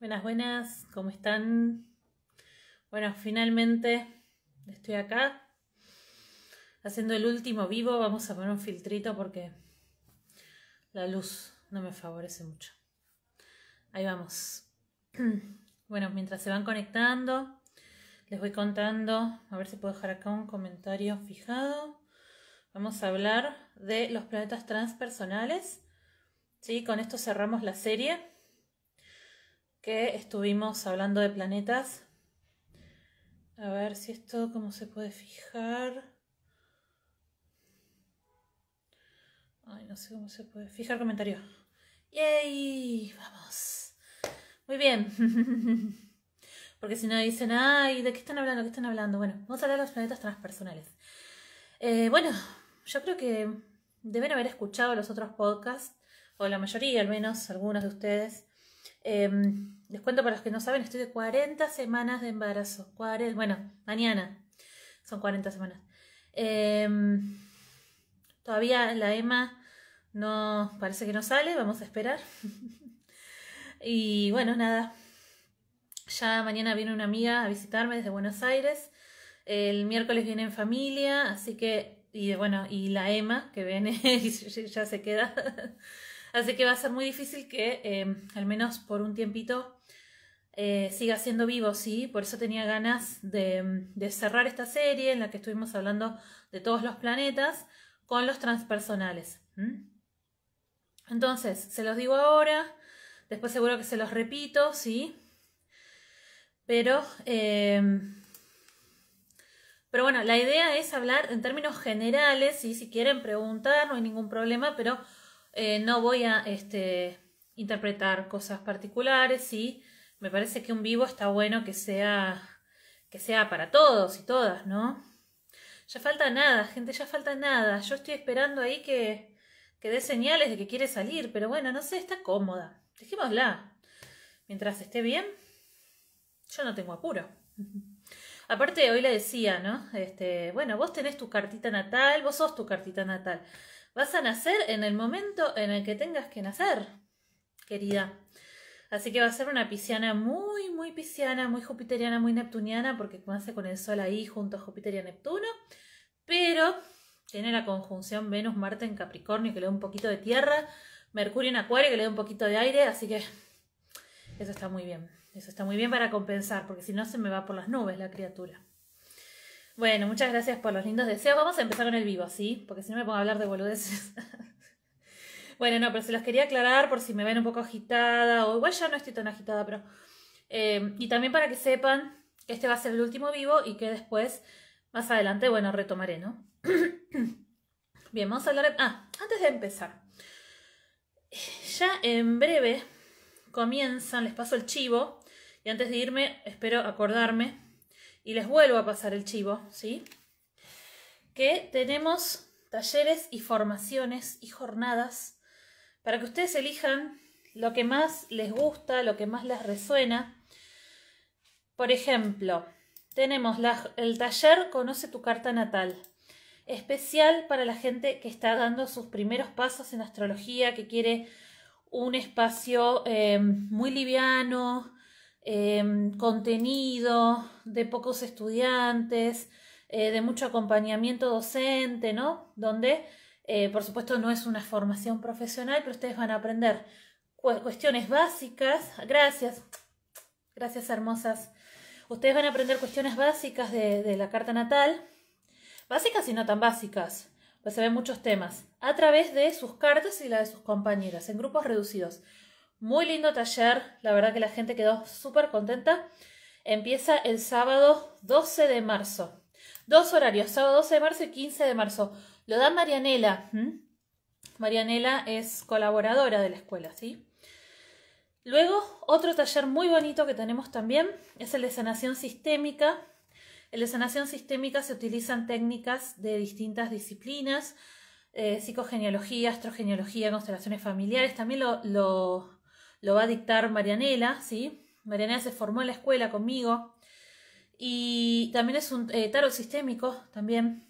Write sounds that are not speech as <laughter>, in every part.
Buenas, buenas, ¿cómo están? Bueno, finalmente estoy acá haciendo el último vivo. Vamos a poner un filtrito porque la luz no me favorece mucho. Ahí vamos. <clears throat> Bueno, mientras se van conectando, les voy contando, a ver si puedo dejar acá un comentario fijado. Vamos a hablar de los planetas transpersonales. ¿Sí? Con esto cerramos la serie que estuvimos hablando de planetas. A ver si esto, cómo se puede fijar. Ay, no sé cómo se puede fijar comentario. ¡Yay! Vamos. Muy bien. <laughs> Porque si no dicen, ay, ¿de qué están hablando? ¿Qué están hablando? Bueno, vamos a hablar de los planetas transpersonales. Eh, bueno, yo creo que deben haber escuchado los otros podcasts, o la mayoría al menos, algunos de ustedes, Em, les cuento para los que no saben, estoy de 40 semanas de embarazo. bueno, mañana son 40 semanas. Em, todavía la EMA no parece que no sale, vamos a esperar. <laughs> y bueno, nada. Ya mañana viene una amiga a visitarme desde Buenos Aires. El miércoles viene en familia, así que y bueno, y la Emma que viene y <laughs> ya se queda. Así que va a ser muy difícil que, eh, al menos por un tiempito, eh, siga siendo vivo, sí. Por eso tenía ganas de, cerrar esta serie en la que estuvimos hablando de todos los planetas con los transpersonales. Entonces, se los digo ahora, después seguro que se los repito, sí. Pero, em, pero bueno, la idea es hablar en términos generales, ¿sí? si quieren preguntar, no hay ningún problema, pero eh, no voy a este, interpretar cosas particulares sí me parece que un vivo está bueno que sea, que sea para todos y todas, ¿no? Ya falta nada, gente, ya falta nada. Yo estoy esperando ahí que, que dé señales de que quiere salir, pero bueno, no sé, está cómoda. Dejémosla. Mientras esté bien, yo no tengo apuro. <laughs> Aparte, hoy le decía, ¿no? Este, bueno, vos tenés tu cartita natal, vos sos tu cartita natal. Vas a nacer en el momento en el que tengas que nacer, querida. Así que va a ser una pisciana muy, muy pisciana, muy jupiteriana, muy neptuniana, porque comienza con el sol ahí junto a Júpiter y a Neptuno. Pero tiene la conjunción Venus-Marte en Capricornio que le da un poquito de tierra, Mercurio en Acuario que le da un poquito de aire, así que eso está muy bien. Eso está muy bien para compensar, porque si no se me va por las nubes la criatura. Bueno, muchas gracias por los lindos deseos. Vamos a empezar con el vivo, ¿sí? Porque si no me pongo a hablar de boludeces. <laughs> bueno, no, pero se los quería aclarar por si me ven un poco agitada o igual ya no estoy tan agitada, pero... Eh, y también para que sepan que este va a ser el último vivo y que después, más adelante, bueno, retomaré, ¿no? <clears throat> Bien, vamos a hablar... Ah, antes de empezar. Ya en breve comienzan, les paso el chivo. Y antes de irme, espero acordarme y les vuelvo a pasar el chivo, ¿sí? Que tenemos talleres y formaciones y jornadas para que ustedes elijan lo que más les gusta, lo que más les resuena. Por ejemplo, tenemos el taller Conoce tu carta natal, especial para la gente que está dando sus primeros pasos en astrología, que quiere un espacio eh, muy liviano, Em, contenido, de pocos estudiantes, eh, de mucho acompañamiento docente, ¿no? Donde, eh, por supuesto, no es una formación profesional, pero ustedes van a aprender cuestiones básicas. Gracias, gracias hermosas. Ustedes van a aprender cuestiones básicas de, la carta natal, básicas y no tan básicas, pues se ven muchos temas, a través de sus cartas y la de sus compañeras, en grupos reducidos. Muy lindo taller, la verdad que la gente quedó súper contenta. Empieza el sábado 12 de marzo. Dos horarios, sábado 12 de marzo y 15 de marzo. Lo da Marianela. Marianela es colaboradora de la escuela, ¿sí? Luego, otro taller muy bonito que tenemos también es el de sanación sistémica. En la sanación sistémica se utilizan técnicas de distintas disciplinas, eh, psicogenealogía, astrogenealogía, constelaciones familiares. También lo, lo lo va a dictar Marianela, ¿sí? Marianela se formó en la escuela conmigo y también es un eh, tarot sistémico, también.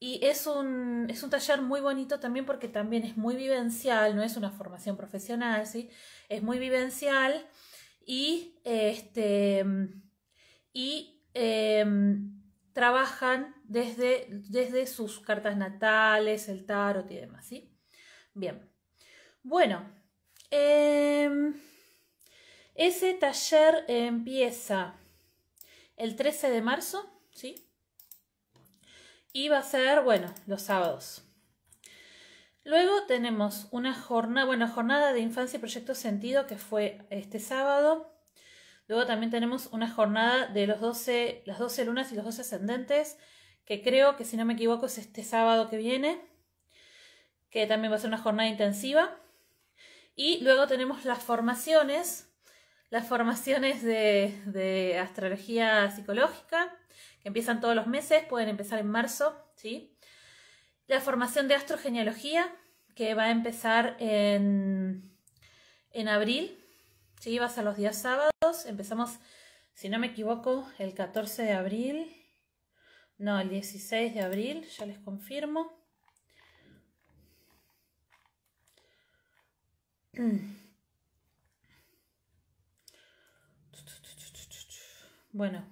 Y es un, es un taller muy bonito también porque también es muy vivencial, no es una formación profesional, ¿sí? Es muy vivencial y, este, y em, trabajan desde, desde sus cartas natales, el tarot y demás, ¿sí? Bien. Bueno, Em, ese taller empieza el 13 de marzo, ¿sí? Y va a ser, bueno, los sábados. Luego tenemos una jornada, bueno, jornada de infancia y proyecto sentido que fue este sábado. Luego también tenemos una jornada de los 12, las 12 lunas y los 12 ascendentes, que creo que si no me equivoco es este sábado que viene, que también va a ser una jornada intensiva. Y luego tenemos las formaciones, las formaciones de, astrología psicológica, que empiezan todos los meses, pueden empezar en marzo, ¿sí? La formación de astrogenealogía, que va a empezar en, en abril, ¿sí? Va a los días sábados, empezamos, si no me equivoco, el 14 de abril, no, el 16 de abril, ya les confirmo. Mm. Bueno,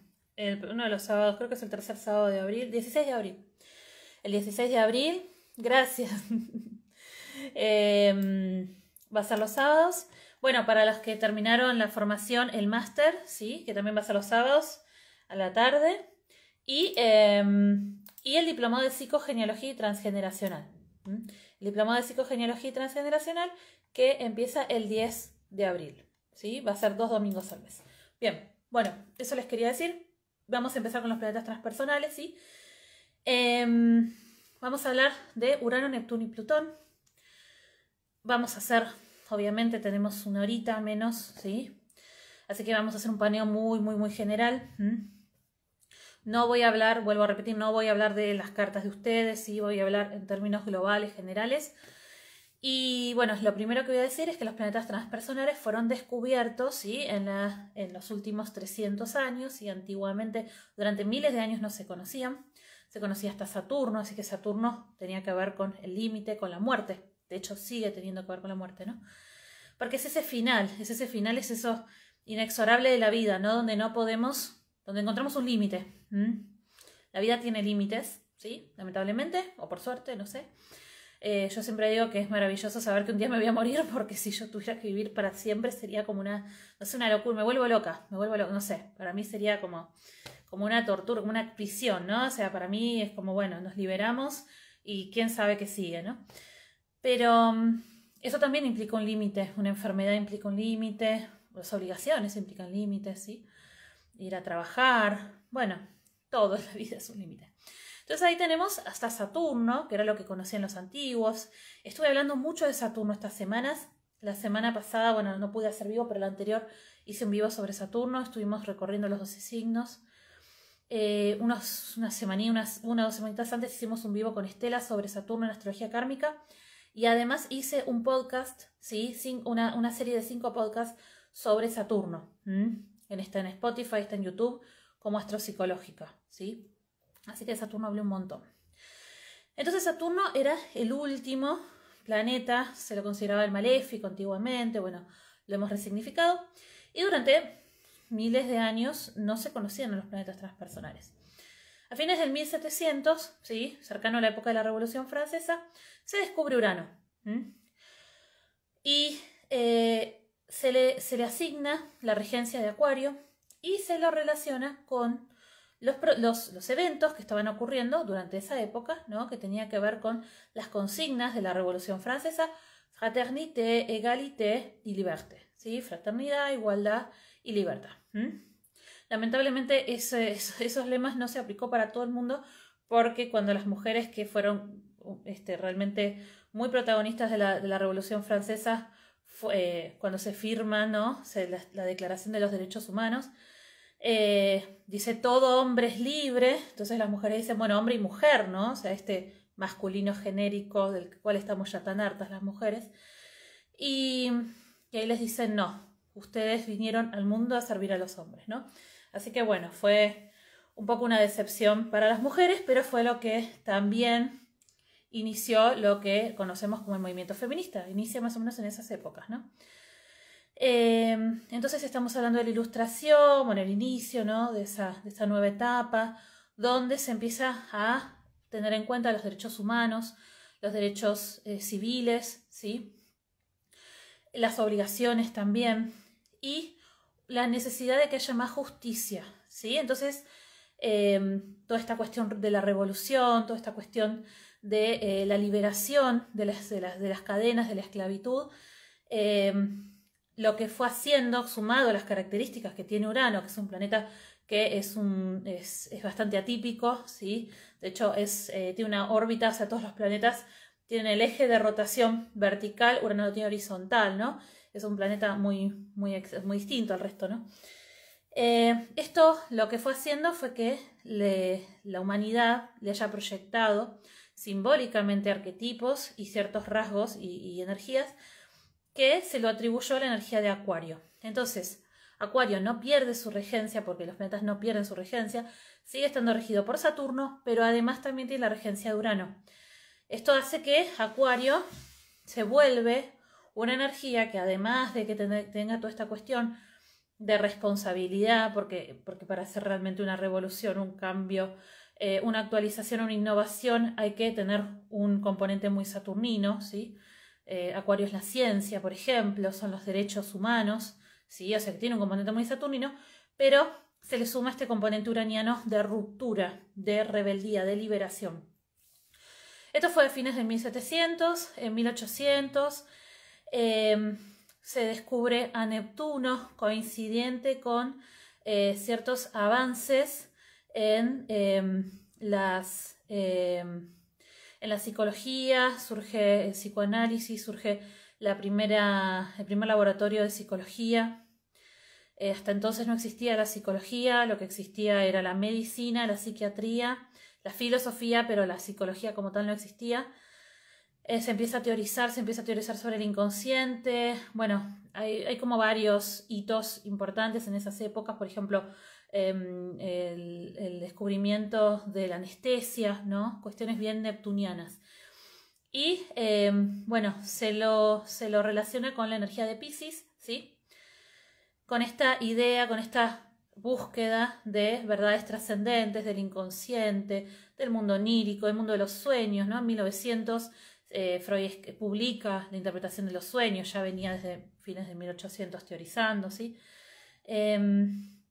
uno de los sábados, creo que es el tercer sábado de abril, 16 de abril. El 16 de abril, <laughs> gracias. Em, va a ser los sábados. Bueno, para los que terminaron la formación, el máster, sí, que también va a ser los sábados a la tarde. Y, em, y el diplomado de psicogenealogía transgeneracional. El diplomado de psicogenealogía y transgeneracional que empieza el 10 de abril. ¿sí? Va a ser dos domingos al mes. Bien, bueno, eso les quería decir. Vamos a empezar con los planetas transpersonales. ¿sí? Em, vamos a hablar de Urano, Neptuno y Plutón. Vamos a hacer, obviamente tenemos una horita menos, ¿sí? Así que vamos a hacer un paneo muy, muy, muy general. No voy a hablar, vuelvo a repetir, no voy a hablar de las cartas de ustedes, sí voy a hablar en términos globales, generales. Y bueno, lo primero que voy a decir es que los planetas transpersonales fueron descubiertos ¿sí? en, en, los últimos 300 años y antiguamente durante miles de años no se conocían. Se conocía hasta Saturno, así que Saturno tenía que ver con el límite, con la muerte. De hecho, sigue teniendo que ver con la muerte, ¿no? Porque es ese final, es ese final, es eso inexorable de la vida, ¿no? Donde no podemos, donde encontramos un límite. La vida tiene límites, ¿sí? Lamentablemente, o por suerte, no sé. Eh, yo siempre digo que es maravilloso saber que un día me voy a morir <laughs> porque si yo tuviera que vivir para siempre sería como una, no una locura, me vuelvo loca, me vuelvo loca, no sé, para mí sería como, como una tortura, como una prisión, ¿no? O sea, para mí es como, bueno, nos liberamos y quién sabe qué sigue, ¿no? Pero mm, eso también implica un límite, una enfermedad implica un límite, las obligaciones implican límites, ¿sí? Ir a trabajar, bueno, toda la vida es un límite. Entonces ahí tenemos hasta Saturno, que era lo que conocían los antiguos. Estuve hablando mucho de Saturno estas semanas. La semana pasada, bueno, no pude hacer vivo, pero la anterior hice un vivo sobre Saturno. Estuvimos recorriendo los 12 signos. Eh, una unas, una o dos semanitas antes hicimos un vivo con Estela sobre Saturno en astrología kármica. Y además hice un podcast, ¿sí? una, serie de cinco podcasts sobre Saturno. está en Spotify, está en YouTube, como astropsicológica, ¿sí? Así que Saturno habló un montón. Entonces Saturno era el último planeta, se lo consideraba el maléfico antiguamente, bueno, lo hemos resignificado, y durante miles de años no se conocían los planetas transpersonales. A fines del 1700, ¿sí? cercano a la época de la Revolución Francesa, se descubre Urano. Y eh, se, le, se le asigna la regencia de Acuario y se lo relaciona con los, eventos que estaban ocurriendo durante esa época, ¿no? que tenía que ver con las consignas de la Revolución Francesa, fraternité, égalité y liberté. ¿sí? Fraternidad, igualdad y libertad. Lamentablemente esos lemas no se aplicó para todo el mundo porque cuando las mujeres que fueron este, realmente muy protagonistas de la, Revolución Francesa, eh, cuando se firma ¿no? la Declaración de los Derechos Humanos, eh, dice todo hombre es libre, entonces las mujeres dicen, bueno, hombre y mujer, ¿no? O sea, este masculino genérico del cual estamos ya tan hartas las mujeres. Y, y ahí les dicen, no, ustedes vinieron al mundo a servir a los hombres, ¿no? Así que bueno, fue un poco una decepción para las mujeres, pero fue lo que también inició lo que conocemos como el movimiento feminista, inicia más o menos en esas épocas, ¿no? Eh, entonces estamos hablando de la ilustración, bueno, el inicio de, esa, nueva etapa, donde se empieza a tener en cuenta los derechos humanos, los derechos eh, civiles, ¿sí? las obligaciones también y la necesidad de que haya más justicia. ¿sí? Entonces, em, toda esta cuestión de la revolución, toda esta cuestión de eh, la liberación de las, de las, de las cadenas de la esclavitud, em, lo que fue haciendo, sumado a las características que tiene Urano, que es un planeta que es, un, es, bastante atípico, ¿sí? de hecho es, eh, tiene una órbita, o sea, todos los planetas tienen el eje de rotación vertical, Urano lo tiene horizontal, ¿no? Es un planeta muy, muy, muy distinto al resto, ¿no? Eh, esto lo que fue haciendo fue que le, la humanidad le haya proyectado simbólicamente arquetipos y ciertos rasgos y energías que se lo atribuyó a la energía de Acuario. Entonces, Acuario no pierde su regencia porque los planetas no pierden su regencia, sigue estando regido por Saturno, pero además también tiene la regencia de Urano. Esto hace que Acuario se vuelve una energía que además de que tenga toda esta cuestión de responsabilidad, porque, porque para hacer realmente una revolución, un cambio, eh, una actualización, una innovación, hay que tener un componente muy saturnino, ¿sí? Eh, Acuario es la ciencia, por ejemplo, son los derechos humanos, ¿sí? o sea que tiene un componente muy saturnino, pero se le suma este componente uraniano de ruptura, de rebeldía, de liberación. Esto fue a fines de 1700, en 1800 em, se descubre a Neptuno coincidente con eh, ciertos avances en em, las em, en la psicología surge el psicoanálisis, surge la primera, el primer laboratorio de psicología. Eh, hasta entonces no existía la psicología, lo que existía era la medicina, la psiquiatría, la filosofía, pero la psicología como tal no existía. Eh, se empieza a teorizar, se empieza a teorizar sobre el inconsciente. Bueno, hay como varios hitos importantes en esas épocas, por ejemplo, Em, el, descubrimiento de la anestesia, ¿no? Cuestiones bien neptunianas. Y em, bueno, se lo, se lo relaciona con la energía de Pisces, ¿sí? Con esta idea, con esta búsqueda de verdades trascendentes, del inconsciente, del mundo onírico, del mundo de los sueños, ¿no? En 1900 eh, Freud publica la interpretación de los sueños, ya venía desde fines de 1800 teorizando, ¿sí? Em,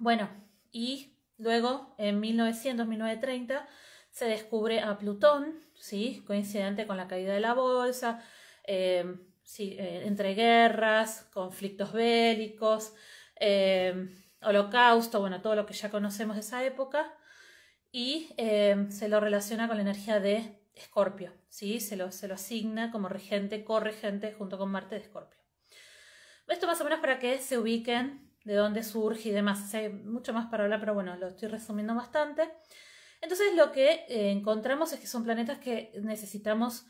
bueno, y luego en 1900-1930 se descubre a Plutón, ¿sí? coincidente con la caída de la bolsa, eh, eh, entre guerras, conflictos bélicos, eh, holocausto, bueno, todo lo que ya conocemos de esa época, y se lo relaciona con la energía de Escorpio, ¿sí? se, lo, se lo asigna como regente, corregente junto con Marte de Escorpio. Esto más o menos para que se ubiquen de dónde surge y demás. hay mucho más para hablar, pero bueno, lo estoy resumiendo bastante. Entonces lo que eh, encontramos es que son planetas que necesitamos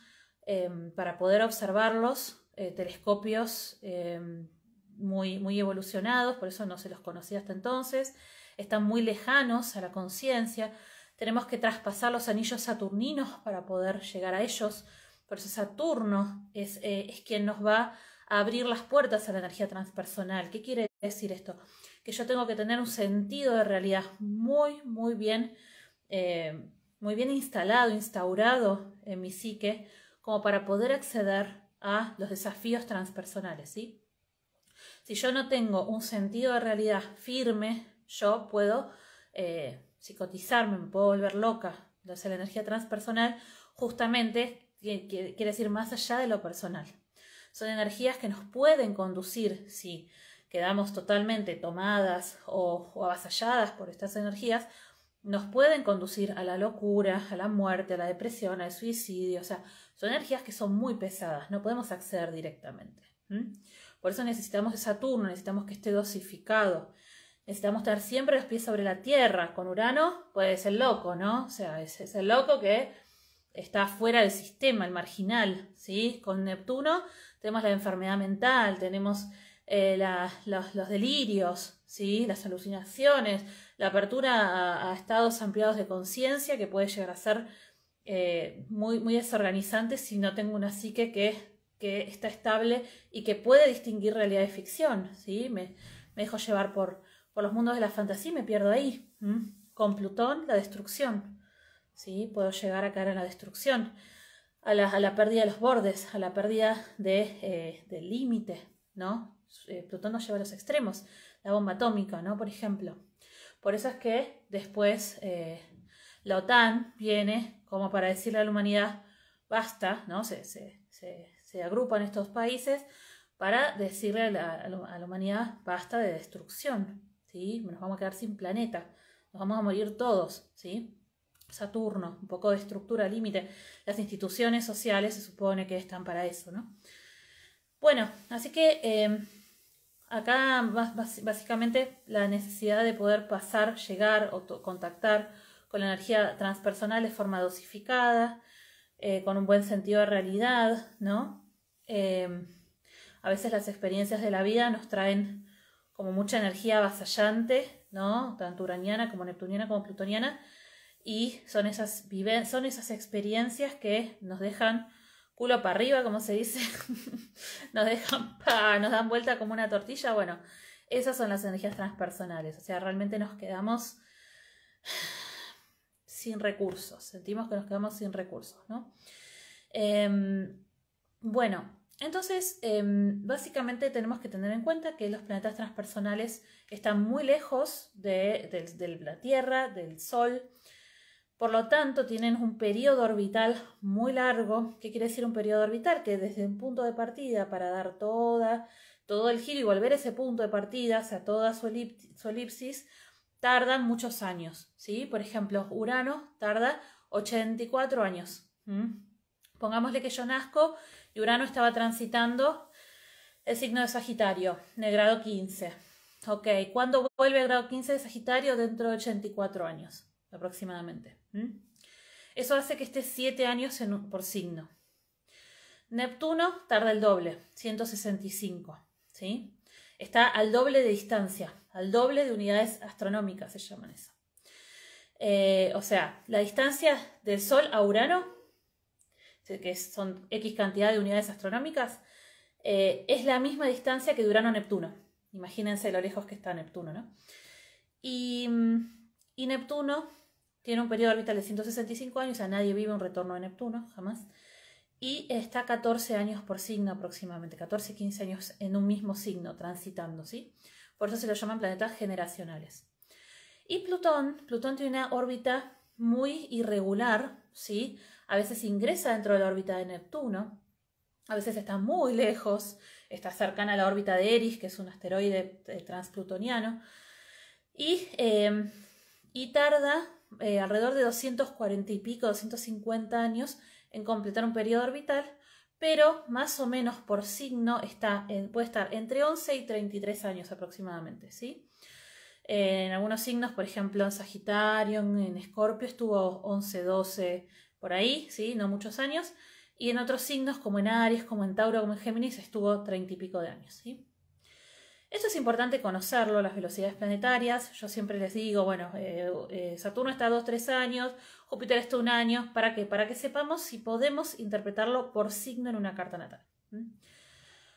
em, para poder observarlos, eh, telescopios em, muy, muy evolucionados, por eso no se los conocía hasta entonces, están muy lejanos a la conciencia, tenemos que traspasar los anillos saturninos para poder llegar a ellos, por eso Saturno es, eh, quien nos va abrir las puertas a la energía transpersonal. ¿Qué quiere decir esto? Que yo tengo que tener un sentido de realidad muy, muy bien, eh, muy bien instalado, instaurado en mi psique, como para poder acceder a los desafíos transpersonales, Si yo no tengo un sentido de realidad firme, yo puedo eh, psicotizarme, me puedo volver loca. Entonces la energía transpersonal justamente quiere decir más allá de lo personal son energías que nos pueden conducir, si quedamos totalmente tomadas o, avasalladas por estas energías, nos pueden conducir a la locura, a la muerte, a la depresión, al suicidio. O sea, son energías que son muy pesadas, no podemos acceder directamente. Por eso necesitamos de Saturno, necesitamos que esté dosificado. Necesitamos estar siempre los pies sobre la tierra. Con Urano, puede ser loco, ¿no? O sea, es el loco que está fuera del sistema, el marginal, ¿sí? Con Neptuno tenemos la enfermedad mental, tenemos eh, los, delirios, ¿sí? las alucinaciones, la apertura a, estados ampliados de conciencia que puede llegar a ser eh, muy, muy desorganizante si no tengo una psique que, que está estable y que puede distinguir realidad de ficción. ¿sí? Me, me dejo llevar por, por los mundos de la fantasía y me pierdo ahí. Con Plutón, la destrucción. ¿sí? Puedo llegar a caer en la destrucción a la, pérdida de los bordes, a la pérdida de, eh, del límite, ¿no? Eh, Plutón nos lleva a los extremos, la bomba atómica, ¿no? Por ejemplo. Por eso es que después eh, la OTAN viene como para decirle a la humanidad, basta, ¿no? Se, se, se, agrupan estos países para decirle a la, a la, humanidad, basta de destrucción, ¿sí? Nos vamos a quedar sin planeta, nos vamos a morir todos, ¿sí? Saturno, un poco de estructura límite. Las instituciones sociales se supone que están para eso, ¿no? Bueno, así que em, acá básicamente la necesidad de poder pasar, llegar o contactar con la energía transpersonal de forma dosificada, eh, con un buen sentido de realidad, ¿no? Em, a veces las experiencias de la vida nos traen como mucha energía avasallante, ¿no? Tanto uraniana como neptuniana como plutoniana, y son esas, son esas experiencias que nos dejan culo para arriba, como se dice, <laughs> nos dejan, nos dan vuelta como una tortilla. Bueno, esas son las energías transpersonales, o sea, realmente nos quedamos sin recursos, sentimos que nos quedamos sin recursos, ¿no? Em, bueno, entonces, em, básicamente tenemos que tener en cuenta que los planetas transpersonales están muy lejos de, de la Tierra, del Sol, por lo tanto, tienen un periodo orbital muy largo. ¿Qué quiere decir un periodo orbital? Que desde un punto de partida para dar toda, todo el giro y volver a ese punto de partida, o sea, toda su, elipsis, tardan muchos años. ¿sí? Por ejemplo, Urano tarda 84 años. Pongámosle que yo nazco y Urano estaba transitando el signo de Sagitario, en el grado 15. Ok, ¿cuándo vuelve al grado 15 de Sagitario? Dentro de 84 años aproximadamente. ¿Mm? Eso hace que esté 7 años por signo. Neptuno tarda el doble, 165. ¿sí? Está al doble de distancia, al doble de unidades astronómicas se llaman eso. Eh, o sea, la distancia del Sol a Urano, que son X cantidad de unidades astronómicas, eh, es la misma distancia que de Urano a Neptuno. Imagínense lo lejos que está Neptuno, y Neptuno tiene un periodo orbital de 165 años, o sea, nadie vive un retorno de Neptuno, jamás. Y está 14 años por signo aproximadamente, 14, 15 años en un mismo signo, transitando, ¿sí? Por eso se lo llaman planetas generacionales. Y Plutón, Plutón tiene una órbita muy irregular, ¿sí? A veces ingresa dentro de la órbita de Neptuno, a veces está muy lejos, está cercana a la órbita de Eris, que es un asteroide eh, transplutoniano, y, eh, y tarda eh, alrededor de 240 y pico, 250 años en completar un periodo orbital, pero más o menos por signo está, puede estar entre 11 y 33 años aproximadamente, ¿sí? En algunos signos, por ejemplo, en Sagitario, en Escorpio estuvo 11, 12, por ahí, ¿sí? No muchos años. Y en otros signos, como en Aries, como en Tauro, como en Géminis, estuvo 30 y pico de años, ¿sí? Esto es importante conocerlo, las velocidades planetarias. Yo siempre les digo, bueno, eh, eh, Saturno está dos, tres años, Júpiter está un año, ¿para qué? Para que sepamos si podemos interpretarlo por signo en una carta natal.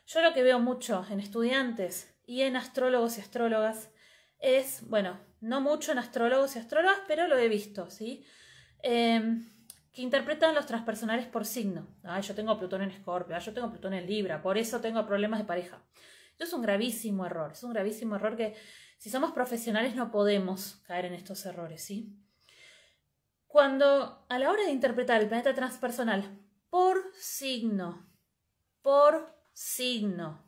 Yo lo que veo mucho en estudiantes y en astrólogos y astrólogas es, bueno, no mucho en astrólogos y astrólogas, pero lo he visto, ¿sí? Em, que interpretan los transpersonales por signo. Ah, yo tengo Plutón en Escorpio, ah, yo tengo Plutón en Libra, por eso tengo problemas de pareja es un gravísimo error, es un gravísimo error que si somos profesionales no podemos caer en estos errores, ¿sí? Cuando a la hora de interpretar el planeta transpersonal por signo, por signo,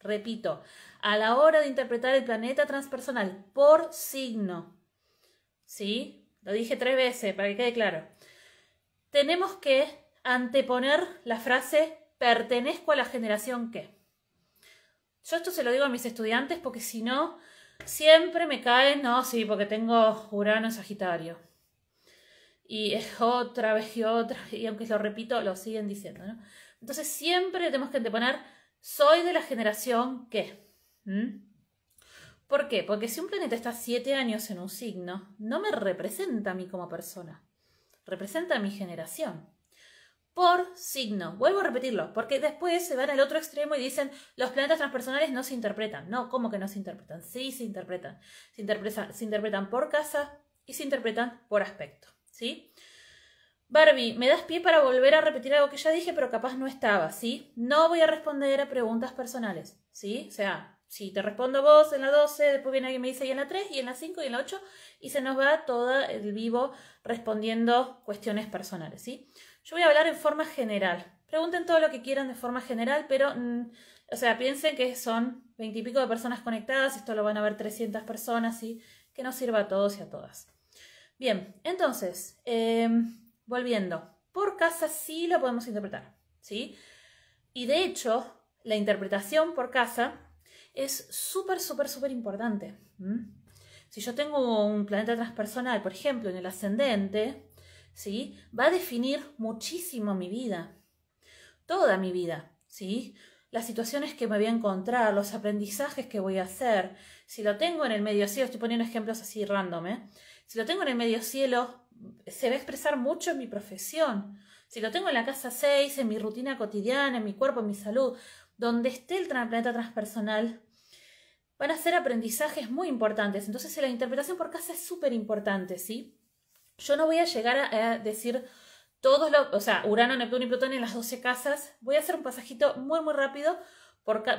repito, a la hora de interpretar el planeta transpersonal por signo, ¿sí? Lo dije tres veces para que quede claro. Tenemos que anteponer la frase pertenezco a la generación que. Yo esto se lo digo a mis estudiantes porque si no, siempre me caen, no, sí, porque tengo Urano en Sagitario. Y es otra vez y otra, y aunque lo repito, lo siguen diciendo, ¿no? Entonces siempre tenemos que anteponer, soy de la generación que. ¿Por qué? Porque si un planeta está siete años en un signo, no me representa a mí como persona, representa a mi generación por signo. Vuelvo a repetirlo, porque después se van al otro extremo y dicen los planetas transpersonales no se interpretan. No, ¿cómo que no se interpretan? Sí, se interpretan. Se, se interpretan por casa y se interpretan por aspecto. ¿Sí? Barbie, me das pie para volver a repetir algo que ya dije, pero capaz no estaba, ¿sí? No voy a responder a preguntas personales, ¿sí? O sea, si te respondo vos en la 12, después viene alguien me dice y en la 3, y en la 5, y en la 8, y se nos va todo el vivo respondiendo cuestiones personales, ¿sí? Yo voy a hablar en forma general. Pregunten todo lo que quieran de forma general, pero, mm, o sea, piensen que son veintipico de personas conectadas, esto lo van a ver 300 personas y que nos sirva a todos y a todas. Bien, entonces, em, volviendo, por casa sí lo podemos interpretar, ¿sí? Y de hecho, la interpretación por casa es súper, súper, súper importante. Si yo tengo un planeta transpersonal, por ejemplo, en el ascendente, Va a definir muchísimo mi vida, toda mi vida, ¿sí? Las situaciones que me voy a encontrar, los aprendizajes que voy a hacer. Si lo tengo en el medio cielo, estoy poniendo ejemplos así random, ¿eh? Si lo tengo en el medio cielo, se va a expresar mucho en mi profesión. Si lo tengo en la casa 6, en mi rutina cotidiana, en mi cuerpo, en mi salud, donde esté el planeta transpersonal, van a ser aprendizajes muy importantes. Entonces la interpretación por casa es súper importante, ¿sí? Yo no voy a llegar a, decir todos los, o sea, Urano, Neptuno y Plutón en las 12 casas. Voy a hacer un pasajito muy, muy rápido,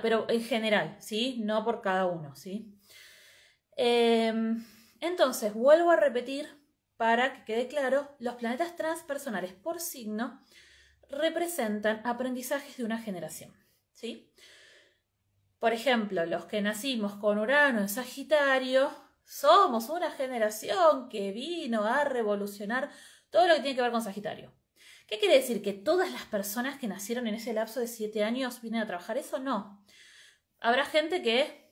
pero en general, ¿sí? No por cada uno, ¿sí? Em, entonces, vuelvo a repetir para que quede claro, los planetas transpersonales por signo representan aprendizajes de una generación, ¿sí? Por ejemplo, los que nacimos con Urano en Sagitario, somos una generación que vino a revolucionar todo lo que tiene que ver con Sagitario. ¿Qué quiere decir? ¿Que todas las personas que nacieron en ese lapso de siete años vienen a trabajar eso? No. Habrá gente que,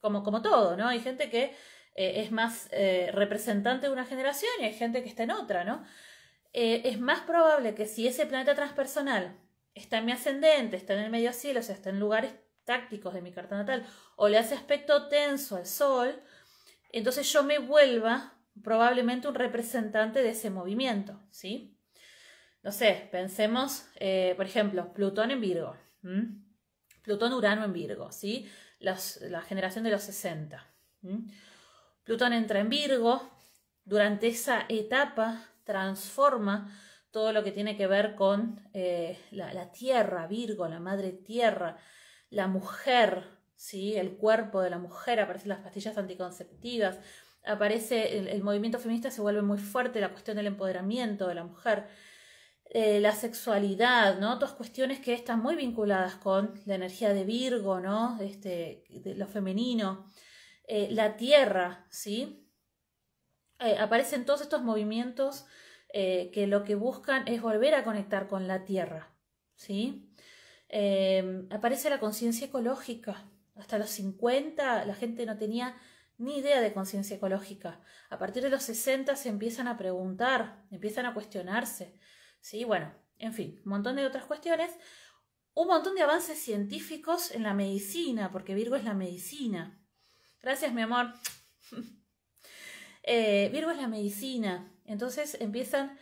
como, como todo, ¿no? Hay gente que eh, es más eh, representante de una generación y hay gente que está en otra, ¿no? Eh, es más probable que si ese planeta transpersonal está en mi ascendente, está en el medio cielo, o sea, está en lugares tácticos de mi carta natal, o le hace aspecto tenso al sol, entonces yo me vuelva probablemente un representante de ese movimiento, ¿sí? No sé, pensemos, eh, por ejemplo, Plutón en Virgo, Plutón Urano en Virgo, ¿sí? la generación de los 60. Plutón entra en Virgo, durante esa etapa transforma todo lo que tiene que ver con eh, la tierra, Virgo, la madre tierra, la mujer, el cuerpo de la mujer, aparecen las pastillas anticonceptivas, aparece el, movimiento feminista se vuelve muy fuerte, la cuestión del empoderamiento de la mujer, eh, la sexualidad, ¿no? cuestiones que están muy vinculadas con la energía de Virgo, este, de lo femenino, eh, la tierra, ¿sí? Eh, aparecen todos estos movimientos que lo que buscan es volver a conectar con la tierra, ¿sí? aparece la conciencia ecológica, hasta los 50 la gente no tenía ni idea de conciencia ecológica. A partir de los 60 se empiezan a preguntar, empiezan a cuestionarse. Sí, bueno, en fin, un montón de otras cuestiones. Un montón de avances científicos en la medicina, porque Virgo es la medicina. Gracias, mi amor. <laughs> Eh, Virgo es la medicina. Entonces empiezan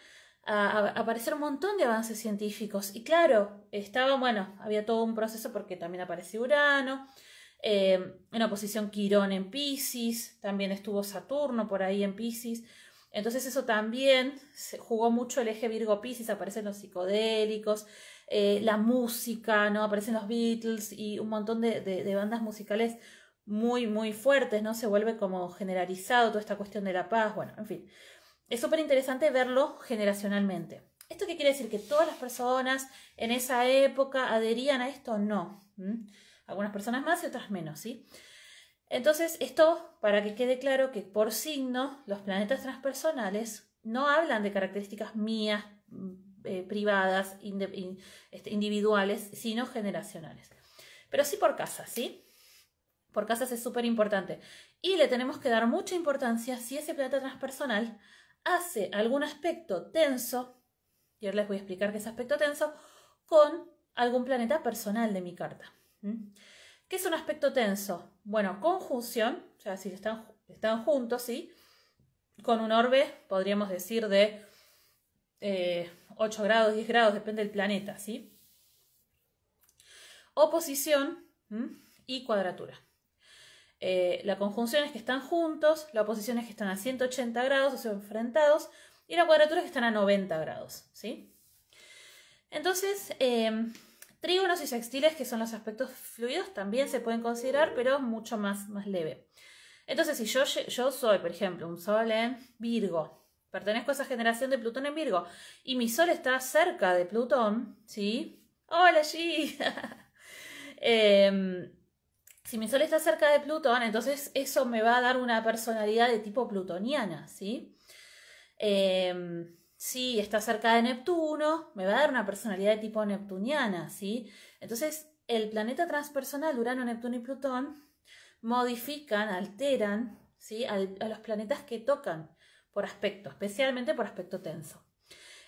a, aparecer un montón de avances científicos. Y claro, estaba, bueno, había todo un proceso porque también apareció Urano. Em, en oposición Quirón en Pisces, también estuvo Saturno por ahí en Pisces. Entonces eso también jugó mucho el eje Virgo Pisces, aparecen los psicodélicos, eh, la música, ¿no? Aparecen los Beatles y un montón de, de, bandas musicales muy, muy fuertes, ¿no? Se vuelve como generalizado toda esta cuestión de la paz, bueno, en fin. Es súper interesante verlo generacionalmente. ¿Esto qué quiere decir? ¿Que todas las personas en esa época adherían a esto? No algunas personas más y otras menos, ¿sí? Entonces, esto para que quede claro que por signo los planetas transpersonales no hablan de características mías, mm, eh, privadas, este, individuales, sino generacionales. Pero sí por casa, ¿sí? Por casas es súper importante. Y le tenemos que dar mucha importancia si ese planeta transpersonal hace algún aspecto tenso, y ahora les voy a explicar qué es aspecto tenso, con algún planeta personal de mi carta. ¿Qué es un aspecto tenso? Bueno, conjunción, o sea, si están, están juntos, ¿sí? Con un orbe, podríamos decir, de 8 eh, grados, 10 grados, depende del planeta, ¿sí? Oposición y cuadratura. Eh, la conjunción es que están juntos, la oposición es que están a 180 grados, o sea, enfrentados, y la cuadratura es que están a 90 grados, ¿sí? Entonces, em, Trígonos y sextiles, que son los aspectos fluidos, también se pueden considerar, pero mucho más, más leve. Entonces, si yo, yo soy, por ejemplo, un sol en Virgo, pertenezco a esa generación de Plutón en Virgo, y mi sol está cerca de Plutón, ¿sí? ¡Hola, G! <laughs> Em, si mi sol está cerca de Plutón, entonces eso me va a dar una personalidad de tipo plutoniana, ¿sí? Eh, sí, está cerca de Neptuno, me va a dar una personalidad de tipo neptuniana, ¿sí? Entonces, el planeta transpersonal, Urano, Neptuno y Plutón, modifican, alteran, ¿sí? a los planetas que tocan por aspecto, especialmente por aspecto tenso.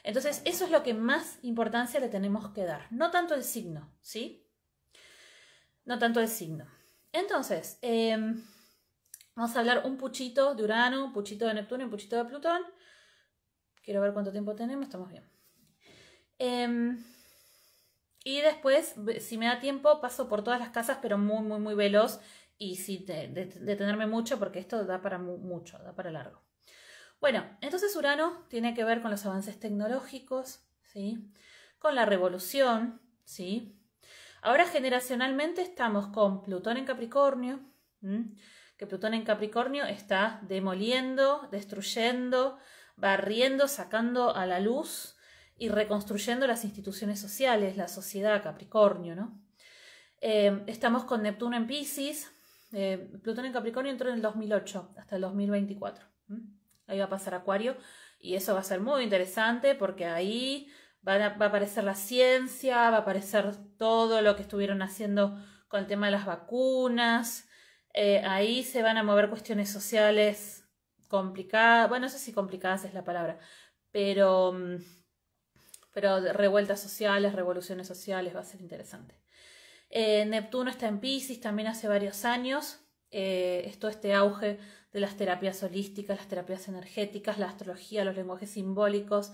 Entonces, eso es lo que más importancia le tenemos que dar, no tanto el signo, ¿sí? No tanto el signo. Entonces, em, vamos a hablar un puchito de Urano, un puchito de Neptuno y un puchito de Plutón. Quiero ver cuánto tiempo tenemos, estamos bien. Em, y después, si me da tiempo, paso por todas las casas, pero muy, muy, muy veloz. Y sin detenerme mucho, porque esto da para mucho, da para largo. Bueno, entonces Urano tiene que ver con los avances tecnológicos, ¿sí? con la revolución. ¿sí? Ahora generacionalmente estamos con Plutón en Capricornio, que Plutón en Capricornio está demoliendo, destruyendo, barriendo, sacando a la luz y reconstruyendo las instituciones sociales, la sociedad Capricornio, ¿no? Eh, estamos con Neptuno en Pisces, eh, Plutón en Capricornio entró en el 2008 hasta el 2024. Ahí va a pasar Acuario y eso va a ser muy interesante porque ahí va a, aparecer la ciencia, va a aparecer todo lo que estuvieron haciendo con el tema de las vacunas. Eh, ahí se van a mover cuestiones sociales complicada bueno, no sé si complicadas es la palabra, pero, mm, pero revueltas sociales, revoluciones sociales, va a ser interesante. Eh, Neptuno está en Pisces también hace varios años. Eh, este auge de las terapias holísticas, las terapias energéticas, la astrología, los lenguajes simbólicos,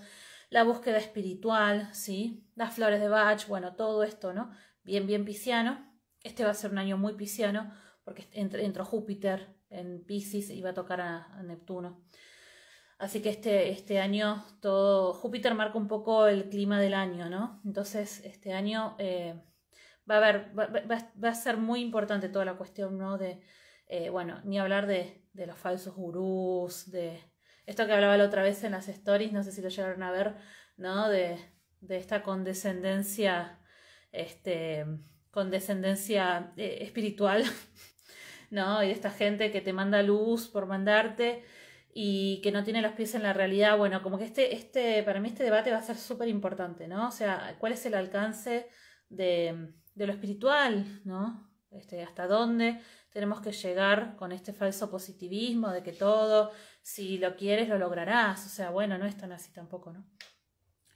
la búsqueda espiritual, ¿sí? las flores de Bach, bueno, todo esto, ¿no? Bien, bien pisciano. Este va a ser un año muy pisciano porque entró Júpiter, en Pisces iba a tocar a, Neptuno. Así que este, este, año todo. Júpiter marca un poco el clima del año, ¿no? Entonces, este año eh, va a haber, va, a ser muy importante toda la cuestión, ¿no? De, eh, bueno, ni hablar de, de, los falsos gurús, de esto que hablaba la otra vez en las stories, no sé si lo llegaron a ver, ¿no? De, de esta condescendencia, este, condescendencia eh, espiritual <laughs> ¿no? Y de esta gente que te manda luz por mandarte y que no tiene los pies en la realidad. Bueno, como que este, este para mí este debate va a ser súper importante, ¿no? O sea, ¿cuál es el alcance de, de lo espiritual, ¿no? Este, hasta dónde tenemos que llegar con este falso positivismo de que todo, si lo quieres, lo lograrás. O sea, bueno, no es tan así tampoco, ¿no?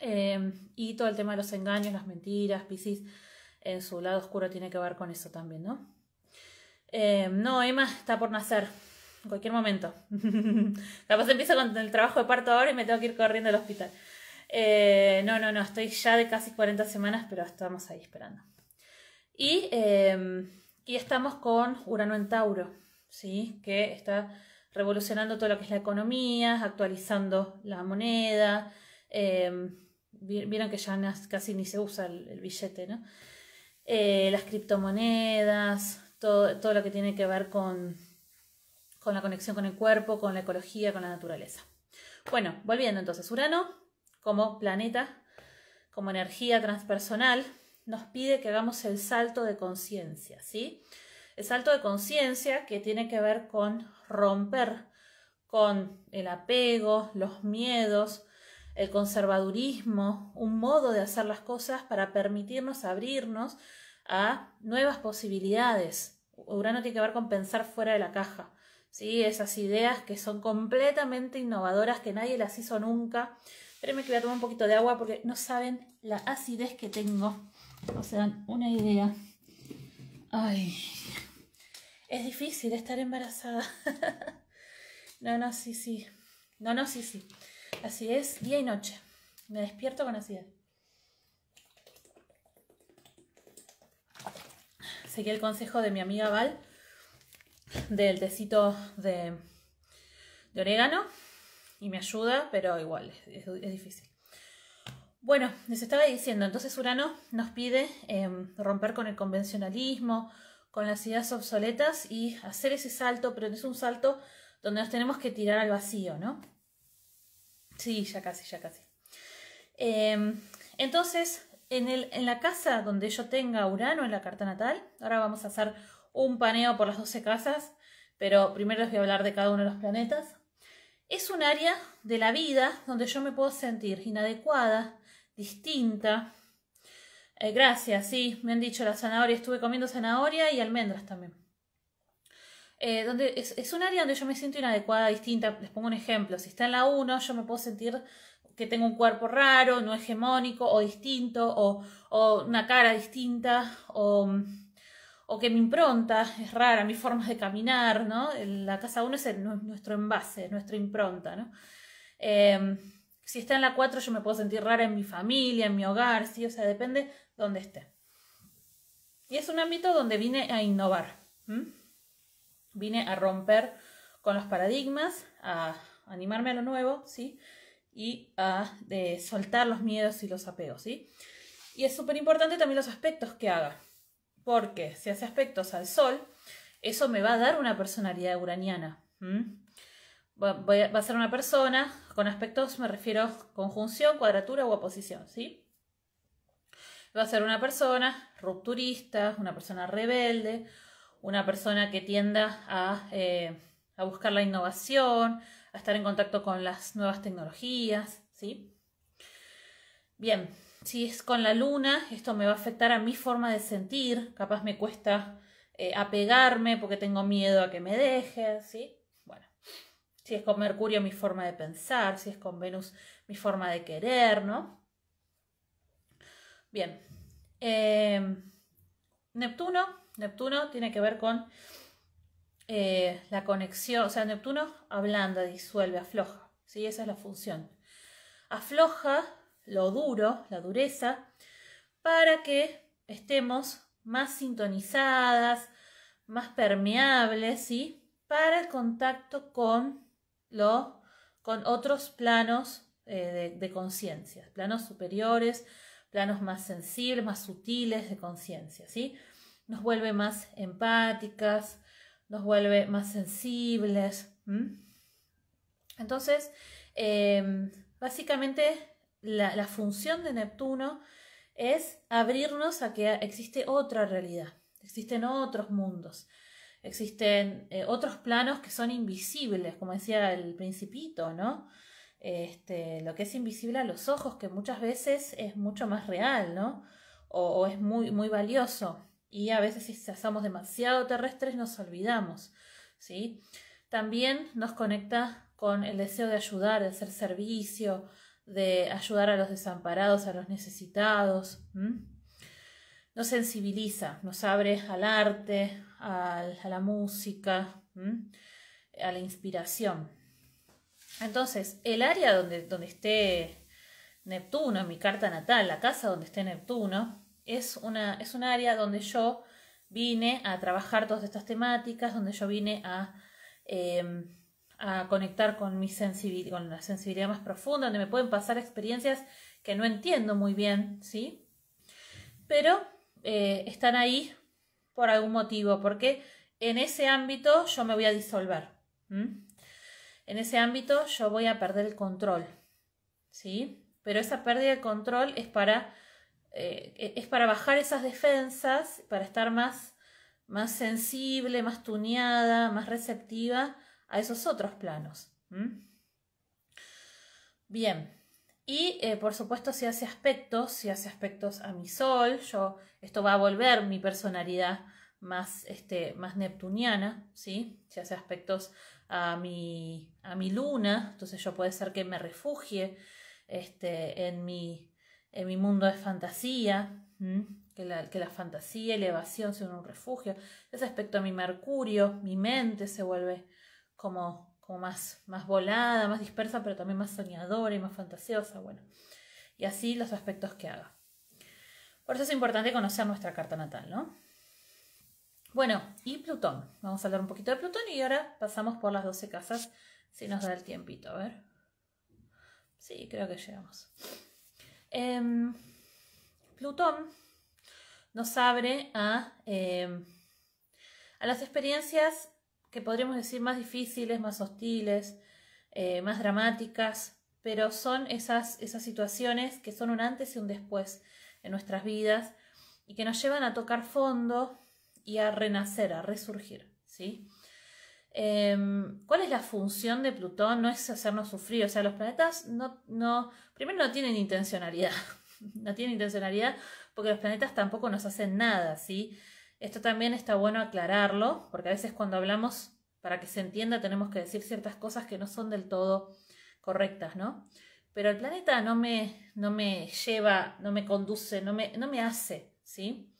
Em, y todo el tema de los engaños, las mentiras, Piscis, en su lado oscuro tiene que ver con eso también, ¿no? Eh, no, Emma está por nacer. En cualquier momento. <laughs> Capaz empiezo con el trabajo de parto ahora y me tengo que ir corriendo al hospital. Eh, no, no, no, estoy ya de casi 40 semanas, pero estamos ahí esperando. Y, eh, estamos con Urano en Tauro, ¿sí? que está revolucionando todo lo que es la economía, actualizando la moneda. Em, vieron que ya casi ni se usa el, el billete, ¿no? Eh, las criptomonedas, todo, lo que tiene que ver con, con la conexión con el cuerpo, con la ecología, con la naturaleza. Bueno, volviendo entonces, Urano como planeta, como energía transpersonal, nos pide que hagamos el salto de conciencia, ¿sí? El salto de conciencia que tiene que ver con romper con el apego, los miedos, el conservadurismo, un modo de hacer las cosas para permitirnos abrirnos a nuevas posibilidades. Urano tiene que ver con pensar fuera de la caja. ¿sí? Esas ideas que son completamente innovadoras, que nadie las hizo nunca. Espérenme que voy a tomar un poquito de agua porque no saben la acidez que tengo. O sea, una idea. Ay, es difícil estar embarazada. <laughs> no, no, sí, sí. No, no, sí, sí. Así es, día y noche. Me despierto con acidez. seguí el consejo de mi amiga Val del tecito de, orégano y me ayuda, pero igual es, difícil. Bueno, les estaba diciendo, entonces Urano nos pide em, romper con el convencionalismo, con las ideas obsoletas y hacer ese salto, pero es un salto donde nos tenemos que tirar al vacío, ¿no? Sí, ya casi, ya casi. Em, entonces, en, el, en la casa donde yo tenga Urano en la carta natal, ahora vamos a hacer un paneo por las 12 casas, pero primero les voy a hablar de cada uno de los planetas. Es un área de la vida donde yo me puedo sentir inadecuada, distinta. Eh, gracias, sí, me han dicho la zanahoria, estuve comiendo zanahoria y almendras también. Eh, donde es, es, un área donde yo me siento inadecuada, distinta. Les pongo un ejemplo. Si está en la 1, yo me puedo sentir que tengo un cuerpo raro, no hegemónico o distinto, o, una cara distinta, o, que mi impronta es rara, mis formas de caminar, ¿no? La casa 1 es nuestro envase, nuestra impronta, ¿no? Em, si está en la 4 yo me puedo sentir rara en mi familia, en mi hogar, ¿sí? O sea, depende dónde esté. Y es un ámbito donde vine a innovar. Vine a romper con los paradigmas, a animarme a lo nuevo, ¿sí? y a ah, de soltar los miedos y los apegos, ¿sí? Y es súper importante también los aspectos que haga, porque si hace aspectos al sol, eso me va a dar una personalidad uraniana. Va, a, ser una persona, con aspectos me refiero conjunción, cuadratura o oposición, ¿sí? Va a ser una persona rupturista, una persona rebelde, una persona que tienda a, eh, a buscar la innovación, a estar en contacto con las nuevas tecnologías, ¿sí? Bien, si es con la luna, esto me va a afectar a mi forma de sentir, capaz me cuesta eh, apegarme porque tengo miedo a que me deje, ¿sí? Bueno, si es con Mercurio, mi forma de pensar, si es con Venus, mi forma de querer, ¿no? Bien, eh, Neptuno, Neptuno tiene que ver con eh, la conexión, o sea, Neptuno ablanda, disuelve, afloja, ¿sí? Esa es la función. Afloja lo duro, la dureza, para que estemos más sintonizadas, más permeables, ¿sí? Para el contacto con, con otros planos eh, de, de conciencia, planos superiores, planos más sensibles, más sutiles de conciencia, ¿sí? Nos vuelve más empáticas, nos vuelve más sensibles. Entonces, em, básicamente la, función de Neptuno es abrirnos a que existe otra realidad, existen otros mundos, existen eh, otros planos que son invisibles, como decía el principito, ¿no? Este, lo que es invisible a los ojos, que muchas veces es mucho más real, ¿no? O, o es muy, muy valioso. Y a veces si hacemos demasiado terrestres nos olvidamos, ¿sí? También nos conecta con el deseo de ayudar, de hacer servicio, de ayudar a los desamparados, a los necesitados. Nos sensibiliza, nos abre al arte, al, a la música, a la inspiración. Entonces, el área donde, donde esté Neptuno, en mi carta natal, la casa donde esté Neptuno, es, una, es un área donde yo vine a trabajar todas estas temáticas, donde yo vine a, eh, a conectar con, mi con la sensibilidad más profunda, donde me pueden pasar experiencias que no entiendo muy bien, ¿sí? Pero eh, están ahí por algún motivo, porque en ese ámbito yo me voy a disolver. En ese ámbito yo voy a perder el control, ¿sí? Pero esa pérdida de control es para eh, e-, es para bajar esas defensas, para estar más, más sensible, más tuneada, más receptiva a esos otros planos. Bien. Y eh, por supuesto si hace aspectos, si hace aspectos a mi sol, yo, esto va a volver mi personalidad más, este, más neptuniana, si hace aspectos a mi, a mi luna, entonces yo puede ser que me refugie este, en mi en mi mundo es fantasía, que la, que la, fantasía y la evasión un refugio. Ese aspecto a mi mercurio, mi mente se vuelve como, como más, más volada, más dispersa, pero también más soñadora y más fantasiosa. Bueno, y así los aspectos que haga. Por eso es importante conocer nuestra carta natal, ¿no? Bueno, y Plutón. Vamos a hablar un poquito de Plutón y ahora pasamos por las 12 casas, si nos da el tiempito, a ver. Sí, creo que llegamos. Em, Plutón nos abre a, em, a, las experiencias que podríamos decir más difíciles, más hostiles, eh, más dramáticas, pero son esas, esas situaciones que son un antes y un después en nuestras vidas y que nos llevan a tocar fondo y a renacer, a resurgir, ¿sí? Em, ¿Cuál es la función de Plutón? No es hacernos sufrir, o sea, los planetas no, no, primero no tienen intencionalidad, <laughs> no tienen intencionalidad porque los planetas tampoco nos hacen nada, ¿sí? Esto también está bueno aclararlo, porque a veces cuando hablamos, para que se entienda, tenemos que decir ciertas cosas que no son del todo correctas, ¿no? Pero el planeta no me, no me lleva, no me conduce, no me, no me hace, ¿sí?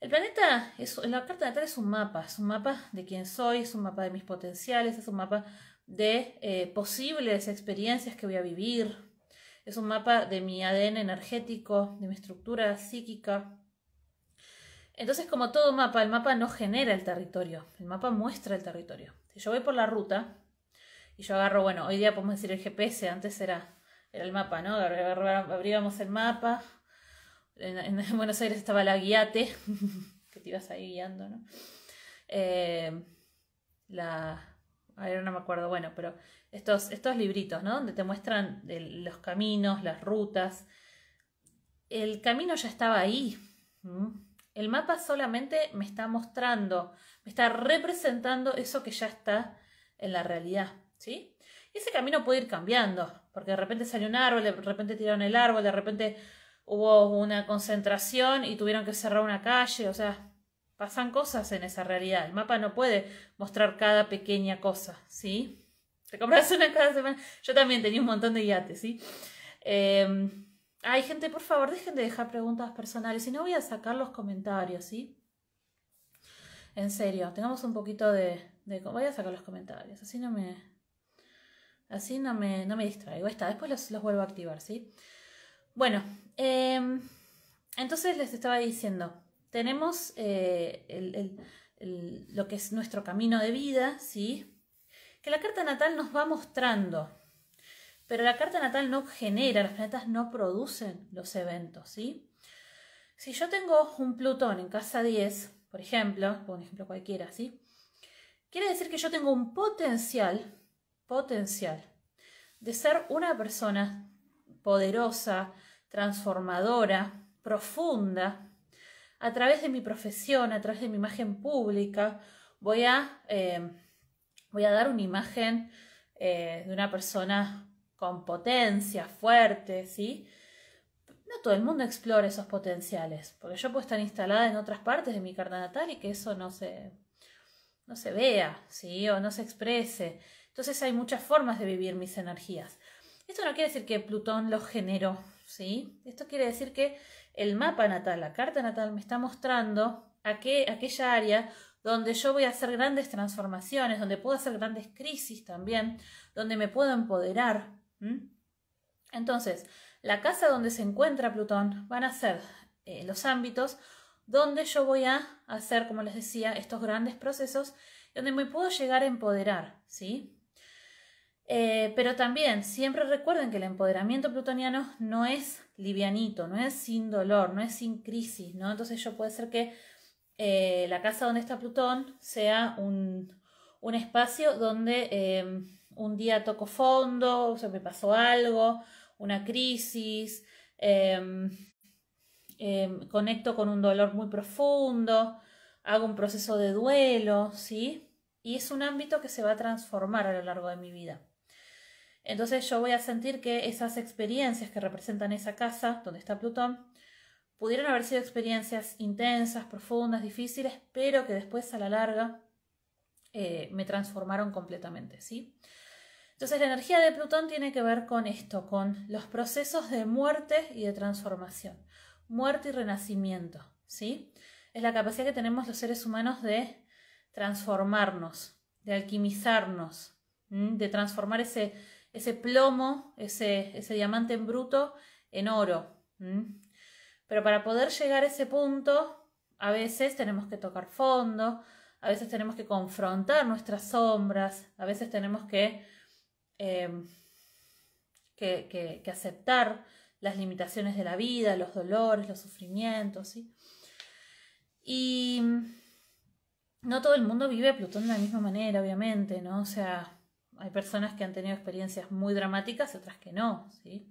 El planeta, es, la carta natal es un mapa, es un mapa de quién soy, es un mapa de mis potenciales, es un mapa de eh, posibles experiencias que voy a vivir, es un mapa de mi ADN energético, de mi estructura psíquica. Entonces, como todo mapa, el mapa no genera el territorio, el mapa muestra el territorio. Si yo voy por la ruta y yo agarro, bueno, hoy día podemos decir el GPS, antes era, era el mapa, ¿no? Abríamos el mapa, en, <laughs> Buenos Aires estaba la guiate, <laughs> que te ibas ahí guiando, ¿no? Eh, la, ahora no me acuerdo, bueno, pero estos, estos libritos, ¿no? Donde te muestran los caminos, las rutas. El camino ya estaba ahí. El mapa solamente me está mostrando, me está representando eso que ya está en la realidad, ¿sí? ese camino puede ir cambiando, porque de repente salió un árbol, de repente tiraron el árbol, de repente hubo una concentración y tuvieron que cerrar una calle, o sea, pasan cosas en esa realidad. El mapa no puede mostrar cada pequeña cosa, ¿sí? Te compras una cada semana. Yo también tenía un montón de yates, ¿sí? Eh, ay, gente, por favor, dejen de dejar preguntas personales. Si no, voy a sacar los comentarios, ¿sí? En serio, tengamos un poquito de, de, Voy a sacar los comentarios, así no me... Así no me, no me distraigo. Ahí está, después los, los vuelvo a activar, ¿sí? sí bueno, em, entonces les estaba diciendo, tenemos eh, lo que es nuestro camino de vida, ¿sí? Que la carta natal nos va mostrando, pero la carta natal no genera, las planetas no producen los eventos, ¿sí? Si yo tengo un Plutón en casa 10, por ejemplo, por un ejemplo cualquiera, ¿sí? Quiere decir que yo tengo un potencial, potencial, de ser una persona poderosa, transformadora, profunda, a través de mi profesión, a través de mi imagen pública, voy a, em, voy a dar una imagen eh, de una persona con potencia, fuerte, ¿sí? No todo el mundo explora esos potenciales, porque yo puedo estar instalada en otras partes de mi carta natal y que eso no se, no se vea, ¿sí? O no se exprese. Entonces hay muchas formas de vivir mis energías. Esto no quiere decir que Plutón los generó, ¿sí? Esto quiere decir que el mapa natal, la carta natal, me está mostrando qué aquella área donde yo voy a hacer grandes transformaciones, donde puedo hacer grandes crisis también, donde me puedo empoderar. Entonces, la casa donde se encuentra Plutón van a ser eh, los ámbitos donde yo voy a hacer, como les decía, estos grandes procesos, donde me puedo llegar a empoderar, ¿sí? Eh, pero también siempre recuerden que el empoderamiento plutoniano no es livianito, no es sin dolor, no es sin crisis, ¿no? Entonces yo puede ser que eh, la casa donde está Plutón sea un, espacio donde eh, un día toco fondo, o me pasó algo, una crisis, em, em, conecto con un dolor muy profundo, hago un proceso de duelo, ¿sí? Y es un ámbito que se va a transformar a lo largo de mi vida. Entonces yo voy a sentir que esas experiencias que representan esa casa donde está Plutón pudieron haber sido experiencias intensas, profundas, difíciles, pero que después a la larga eh, me transformaron completamente, ¿sí? Entonces la energía de Plutón tiene que ver con esto, con los procesos de muerte y de transformación, muerte y renacimiento, ¿sí? Es la capacidad que tenemos los seres humanos de transformarnos, de alquimizarnos, de transformar ese ese plomo, ese, ese diamante en bruto en oro. Pero para poder llegar a ese punto, a veces tenemos que tocar fondo, a veces tenemos que confrontar nuestras sombras, a veces tenemos que, em, aceptar las limitaciones de la vida, los dolores, los sufrimientos. Y no todo el mundo vive Plutón de la misma manera, obviamente, ¿no? O sea, hay personas que han tenido experiencias muy dramáticas otras que no, ¿sí?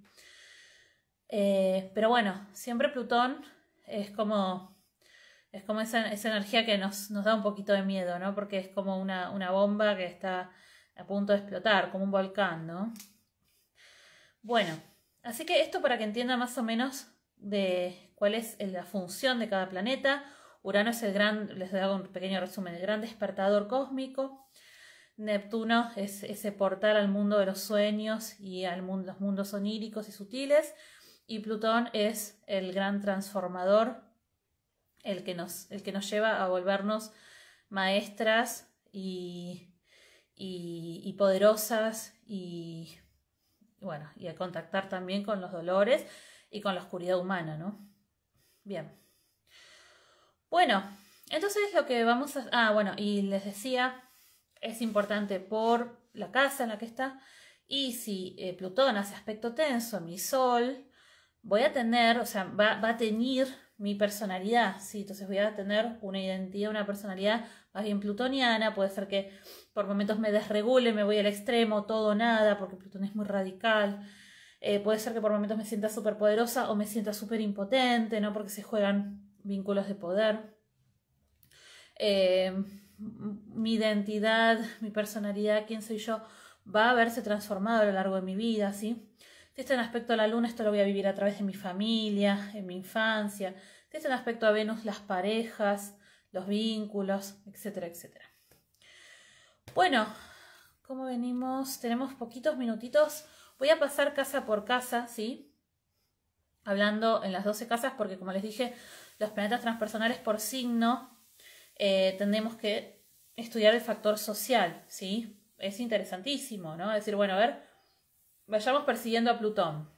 Eh, pero bueno, siempre Plutón es como, es como esa, energía que nos, da un poquito de miedo, ¿no? Porque es como una, bomba que está a punto de explotar, como un volcán, Bueno, así que esto para que entiendan más o menos de cuál es la función de cada planeta. Urano es el gran, les hago un pequeño resumen, el gran despertador cósmico. Neptuno es ese portal al mundo de los sueños y a mundo, los mundos oníricos y sutiles. Y Plutón es el gran transformador, el que nos, el que nos lleva a volvernos maestras y, poderosas y, bueno, y a contactar también con los dolores y con la oscuridad humana, ¿no? Bien. Bueno, entonces lo que vamos a... Ah, bueno, y les decía es importante por la casa en la que está. Y si eh, Plutón hace aspecto tenso, mi Sol, voy a tener, o sea, va, va a teñir mi personalidad, ¿sí? Entonces voy a tener una identidad, una personalidad más bien plutoniana, puede ser que por momentos me desregule, me voy al extremo, todo, nada, porque Plutón es muy radical. Eh, puede ser que por momentos me sienta súper poderosa o me sienta súper impotente, ¿no? Porque se juegan vínculos de poder. Eh, mi identidad, mi personalidad, quién soy yo, va a verse transformado a lo largo de mi vida, ¿sí? Si está en aspecto a la luna, esto lo voy a vivir a través de mi familia, en mi infancia. Si está en aspecto a Venus, las parejas, los vínculos, etcétera, etcétera. Bueno, ¿cómo venimos? Tenemos poquitos minutitos. Voy a pasar casa por casa, ¿sí? Hablando en las 12 casas, porque como les dije, los planetas transpersonales por signo eh, Tendemos que estudiar el factor social, ¿sí? Es interesantísimo, ¿no? Es decir, bueno, a ver, vayamos persiguiendo a Plutón.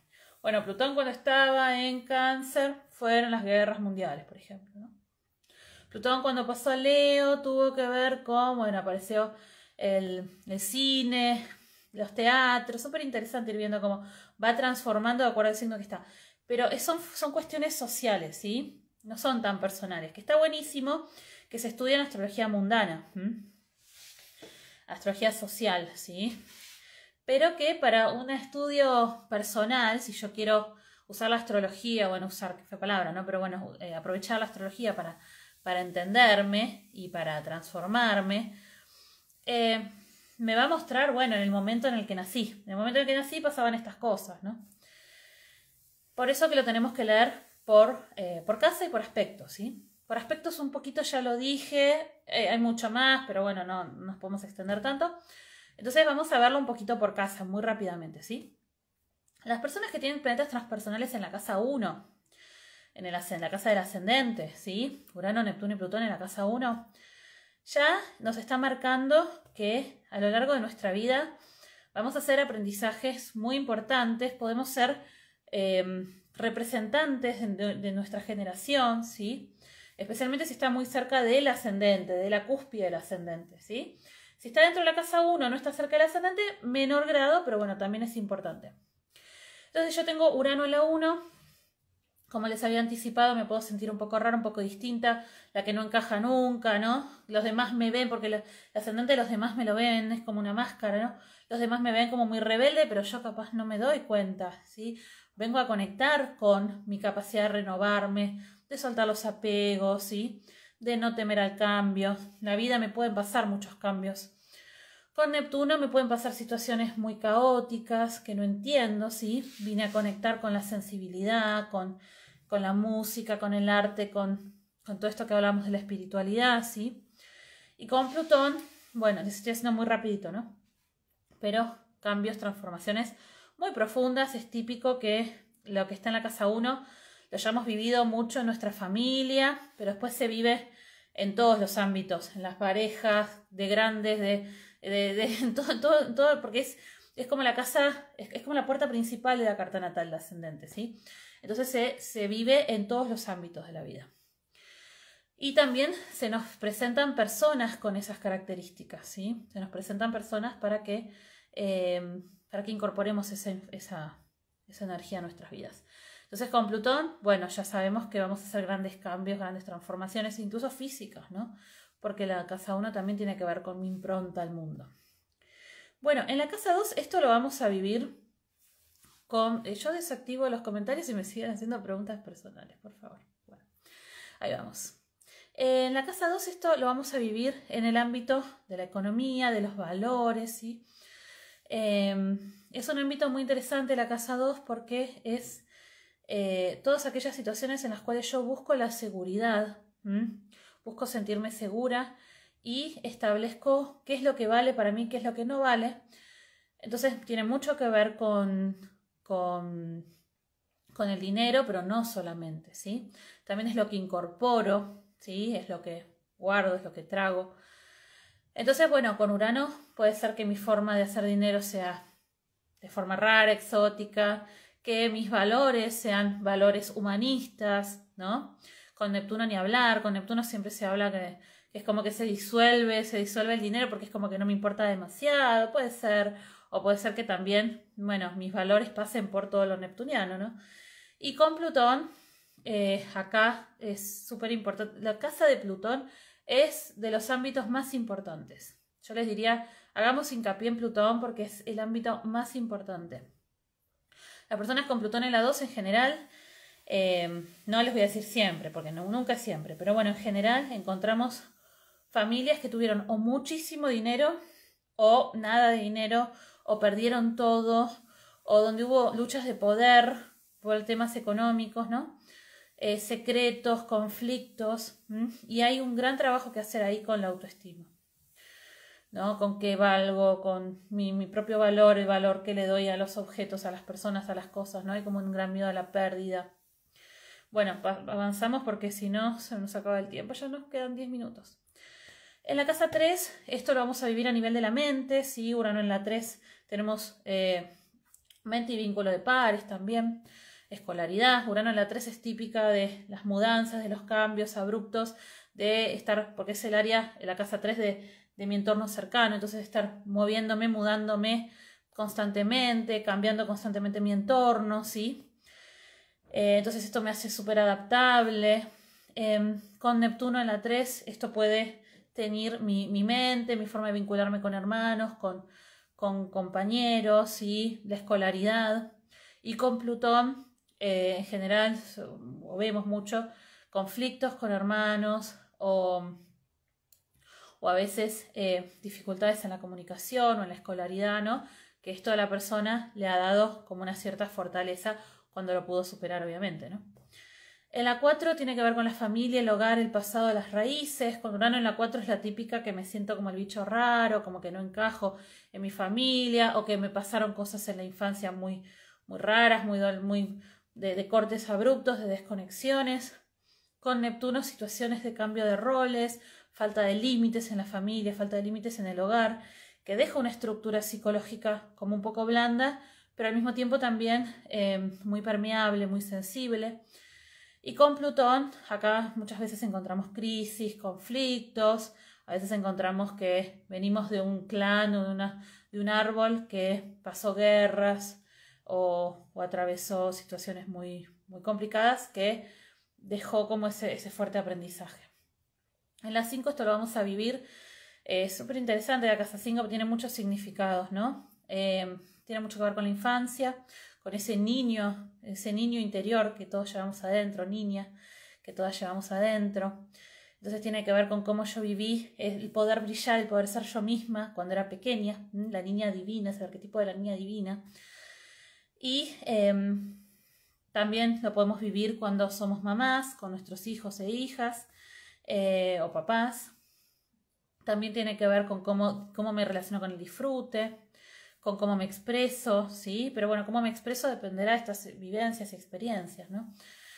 Bueno, Plutón cuando estaba en cáncer fueron las guerras mundiales, por ejemplo, Plutón cuando pasó a Leo tuvo que ver cómo apareció el, cine, los teatros, súper interesante ir viendo cómo va transformando de acuerdo al signo que está. Pero son, son cuestiones sociales, ¿sí? No son tan personales, que está buenísimo que se estudia en astrología mundana, astrología social, ¿sí? Pero que para un estudio personal, si yo quiero usar la astrología, bueno, usar, qué palabra, ¿no? Pero bueno, eh, aprovechar la astrología para, para entenderme y para transformarme, eh, me va a mostrar, bueno, en el momento en el que nací. En el momento en el que nací pasaban estas cosas, ¿no? Por eso que lo tenemos que leer por, eh, por casa y por aspecto, ¿sí? Por aspectos un poquito ya lo dije, eh, hay mucho más, pero bueno, no, nos podemos extender tanto. Entonces vamos a verlo un poquito por casa, muy rápidamente, ¿sí? Las personas que tienen planetas transpersonales en la casa 1, en, la casa del ascendente, ¿sí? Urano, Neptuno y Plutón en la casa 1, ya nos está marcando que a lo largo de nuestra vida vamos a hacer aprendizajes muy importantes, podemos ser eh, representantes de, nuestra generación, ¿sí? especialmente si está muy cerca del ascendente, de la cúspide del ascendente, ¿sí? Si está dentro de la casa 1, no está cerca del ascendente, menor grado, pero bueno, también es importante. Entonces yo tengo Urano en la 1, como les había anticipado, me puedo sentir un poco rara, un poco distinta, la que no encaja nunca, ¿no? Los demás me ven, porque el ascendente de los demás me lo ven, es como una máscara, ¿no? Los demás me ven como muy rebelde, pero yo capaz no me doy cuenta, ¿sí? Vengo a conectar con mi capacidad de renovarme, de soltar los apegos, ¿sí? de no temer al cambio. la vida me pueden pasar muchos cambios. Con Neptuno me pueden pasar situaciones muy caóticas que no entiendo, ¿sí? Vine a conectar con la sensibilidad, con, con la música, con el arte, con, con todo esto que hablamos de la espiritualidad, ¿sí? Y con Plutón, bueno, estoy haciendo muy rapidito, ¿no? Pero cambios, transformaciones muy profundas, es típico que lo que está en la casa 1 lo hayamos vivido mucho en nuestra familia, pero después se vive en todos los ámbitos, en las parejas, de grandes, de, de, <laughs> todo, todo, porque es, es como la casa, es, como la puerta principal de la carta natal de ascendente, ¿sí? Entonces se, vive en todos los ámbitos de la vida. Y también se nos presentan personas con esas características, ¿sí? Se nos presentan personas para que, eh, para que incorporemos esa, esa energía a nuestras vidas. Entonces con Plutón, bueno, ya sabemos que vamos a hacer grandes cambios, grandes transformaciones, incluso físicas, ¿no? Porque la casa 1 también tiene que ver con mi impronta al mundo. Bueno, en la casa 2 esto lo vamos a vivir con... Eh, yo desactivo los comentarios y me siguen haciendo preguntas personales, por favor. Bueno, ahí vamos. En la casa 2 esto lo vamos a vivir en el ámbito de la economía, de los valores, ¿sí? Em, es un ámbito muy interesante la casa 2 porque es eh, todas aquellas situaciones en las cuales yo busco la seguridad, busco sentirme segura y establezco qué es lo que vale para mí, qué es lo que no vale. Entonces tiene mucho que ver con, con, con el dinero, pero no solamente, ¿sí? También es lo que incorporo, ¿sí? Es lo que guardo, es lo que trago. Entonces, bueno, con Urano puede ser que mi forma de hacer dinero sea de forma rara, exótica, que mis valores sean valores humanistas, ¿no? Con Neptuno ni hablar, con Neptuno siempre se habla que, es como que se disuelve, se disuelve el dinero porque es como que no me importa demasiado, puede ser, o puede ser que también, bueno, mis valores pasen por todo lo neptuniano, ¿no? Y con Plutón, eh, acá es súper importante, la casa de Plutón es de los ámbitos más importantes. Yo les diría, hagamos hincapié en Plutón porque es el ámbito más importante. Las personas con Plutón en la 2 en general, eh, no les voy a decir siempre, porque no, nunca siempre, pero bueno, en general encontramos familias que tuvieron o muchísimo dinero o nada de dinero o perdieron todo o donde hubo luchas de poder por temas económicos, ¿no? Eh, secretos, conflictos, y hay un gran trabajo que hacer ahí con la autoestima. ¿no? Con qué valgo, con mi, propio valor, el valor que le doy a los objetos, a las personas, a las cosas, ¿no? Hay como un gran miedo a la pérdida. Bueno, avanzamos porque si no se nos acaba el tiempo, ya nos quedan 10 minutos. En la casa 3, esto lo vamos a vivir a nivel de la mente, sí, Urano en la 3 tenemos eh, mente y vínculo de pares también, escolaridad, Urano en la 3 es típica de las mudanzas, de los cambios abruptos, de estar, porque es el área, en la casa 3 de de mi entorno cercano, entonces estar moviéndome, mudándome constantemente, cambiando constantemente mi entorno, ¿sí? Eh, entonces esto me hace súper adaptable. Em, con Neptuno en la 3, esto puede tener mi, mente, mi forma de vincularme con hermanos, con, con compañeros y la escolaridad. Y con Plutón, eh, en general, vemos mucho conflictos con hermanos o o a veces eh, dificultades en la comunicación o en la escolaridad, ¿no? Que esto a la persona le ha dado como una cierta fortaleza cuando lo pudo superar, obviamente, ¿no? En la 4 tiene que ver con la familia, el hogar, el pasado, las raíces. Con Urano en la 4 es la típica que me siento como el bicho raro, como que no encajo en mi familia o que me pasaron cosas en la infancia muy, muy raras, muy, muy de cortes abruptos, de desconexiones. Con Neptuno situaciones de cambio de roles, falta de límites en la familia, falta de límites en el hogar, que deja una estructura psicológica como un poco blanda, pero al mismo tiempo también em, muy permeable, muy sensible. Y con Plutón, acá muchas veces encontramos crisis, conflictos, a veces encontramos que venimos de un clan o de, un árbol que pasó guerras o, atravesó situaciones muy, muy complicadas que dejó como ese fuerte aprendizaje. En las 5 esto lo vamos a vivir. Es eh, súper interesante la casa 5, tiene muchos significados, ¿no? Eh, tiene mucho que ver con la infancia, con ese niño, ese niño interior que todos llevamos adentro, niña, que todas llevamos adentro. Entonces tiene que ver con cómo yo viví eh, el poder brillar, el poder ser yo misma cuando era pequeña, la niña divina, ese arquetipo de la niña divina. Y em, también lo podemos vivir cuando somos mamás, con nuestros hijos e hijas. Eh, o papás. También tiene que ver con cómo, me relaciono con el disfrute, con cómo me expreso, ¿sí? Pero bueno, cómo me expreso dependerá de estas vivencias y experiencias, ¿no?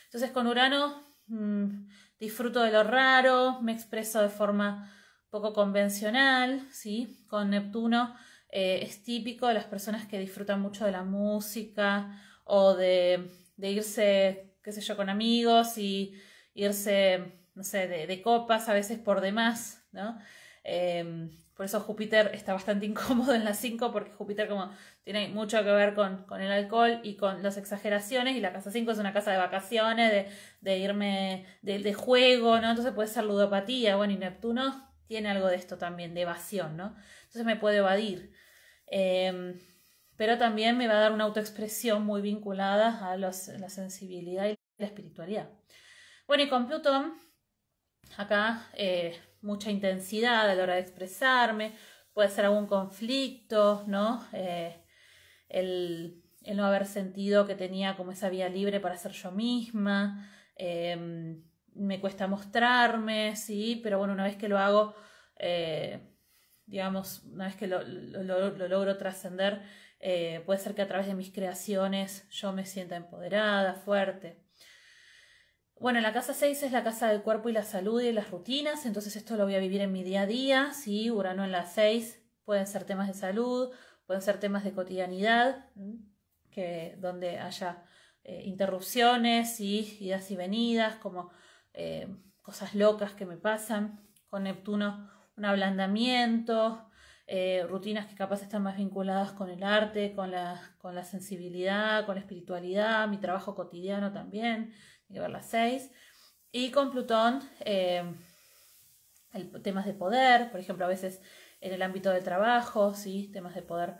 Entonces con Urano mm, disfruto de lo raro, me expreso de forma poco convencional, ¿sí? Con Neptuno eh, es típico de las personas que disfrutan mucho de la música o de irse, qué sé yo, con amigos y irse no sé, de, copas, a veces por demás, ¿no? Em, por eso Júpiter está bastante <laughs> incómodo en la 5 porque Júpiter como tiene mucho que ver con, con, el alcohol y con las exageraciones y la casa 5 es una casa de vacaciones, de, irme de, juego, ¿no? Entonces puede ser ludopatía, bueno, y Neptuno tiene algo de esto también, de evasión, ¿no? Entonces me puede evadir. Em, pero también me va a dar una autoexpresión muy vinculada a la sensibilidad y la espiritualidad. Bueno, y con Plutón acá eh, mucha intensidad a la hora de expresarme, puede ser algún conflicto, ¿no? Eh, el, no haber sentido que tenía como esa vía libre para ser yo misma, em, me cuesta mostrarme, sí, pero bueno, una vez que lo hago, eh, digamos, una vez que lo logro trascender, puede ser que a través de mis creaciones yo me sienta empoderada, fuerte. Bueno, la casa 6 es la casa del cuerpo y la salud y las rutinas, entonces esto lo voy a vivir en mi día a día, ¿sí? Urano en la 6 pueden ser temas de salud, pueden ser temas de cotidianidad, que, donde haya eh, interrupciones, y idas y venidas, como eh, cosas locas que me pasan. Con Neptuno, un ablandamiento, eh, rutinas que capaz están más vinculadas con el arte, con la, con la sensibilidad, con la espiritualidad, mi trabajo cotidiano también ver las 6. Y con Plutón, eh, temas de poder, por ejemplo, a veces en el ámbito del trabajo, ¿sí? temas de poder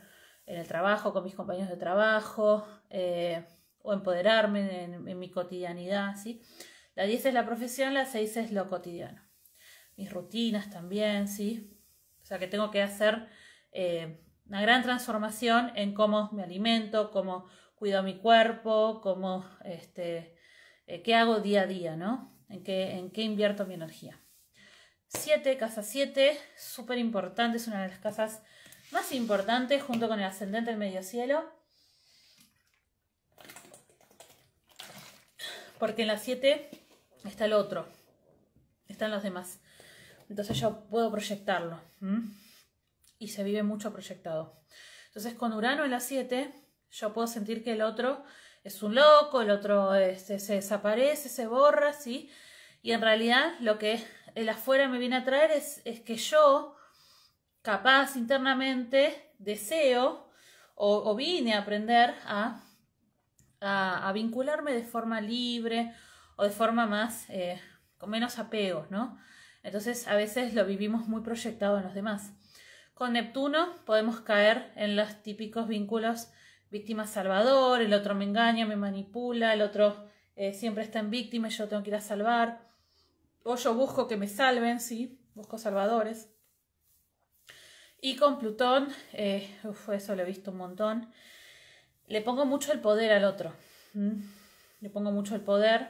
en el trabajo, con mis compañeros de trabajo, eh, o empoderarme en, mi cotidianidad. ¿sí? La 10 es la profesión, la seis es lo cotidiano. Mis rutinas también, ¿sí? O sea que tengo que hacer eh, una gran transformación en cómo me alimento, cómo cuido mi cuerpo, cómo este, eh, qué hago día a día, ¿no? ¿En qué, en qué invierto mi energía? 7, casa 7, súper importante, es una de las casas más importantes junto con el ascendente del medio cielo. Porque en la 7 está el otro, están los demás. Entonces yo puedo proyectarlo. Y se vive mucho proyectado. Entonces con Urano en la 7 yo puedo sentir que el otro es un loco, el otro este, se desaparece, se borra, ¿sí? Y en realidad lo que el afuera me viene a traer es, es que yo, capaz internamente, deseo o, vine a aprender a, a, vincularme de forma libre o de forma más, eh, con menos apegos, ¿no? Entonces a veces lo vivimos muy proyectado en los demás. Con Neptuno podemos caer en los típicos vínculos víctima salvador, el otro me engaña, me manipula, el otro eh, siempre está en víctima y yo tengo que ir a salvar. O yo busco que me salven, sí, busco salvadores. Y con Plutón, eh, eso lo he visto un montón, le pongo mucho el poder al otro. Le pongo mucho el poder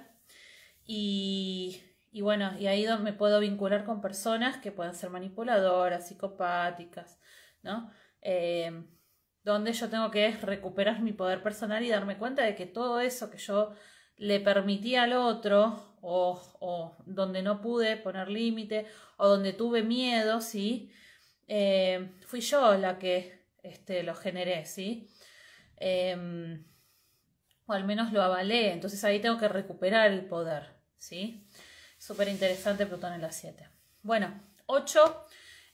y, bueno, y ahí me puedo vincular con personas que puedan ser manipuladoras, psicopáticas, ¿no? Eh, donde yo tengo que recuperar mi poder personal y darme cuenta de que todo eso que yo le permití al otro o, o donde no pude poner límite o donde tuve miedo, ¿sí? Eh, fui yo la que este, lo generé, ¿sí? Em, o al menos lo avalé, entonces ahí tengo que recuperar el poder, ¿sí? Súper interesante Plutón en la 7. Bueno, 8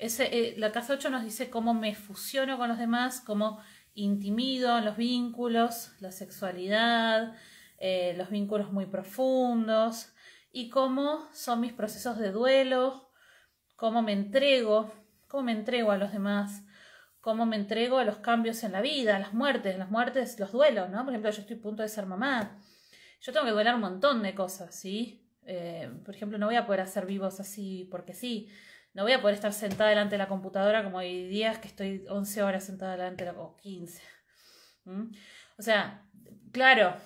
eh, la casa 8 nos dice cómo me fusiono con los demás, cómo intimido los vínculos, la sexualidad, eh, los vínculos muy profundos y cómo son mis procesos de duelo, cómo me entrego, cómo me entrego a los demás, cómo me entrego a los cambios en la vida, a las muertes, las muertes, los duelos, ¿no? Por ejemplo, yo estoy a punto de ser mamá. Yo tengo que duelar un montón de cosas, ¿sí? Eh, por ejemplo, no voy a poder hacer vivos así porque sí no voy a poder estar sentada delante de la computadora como hay días que estoy 11 horas sentada delante de la o 15. ¿Mm? O sea, claro,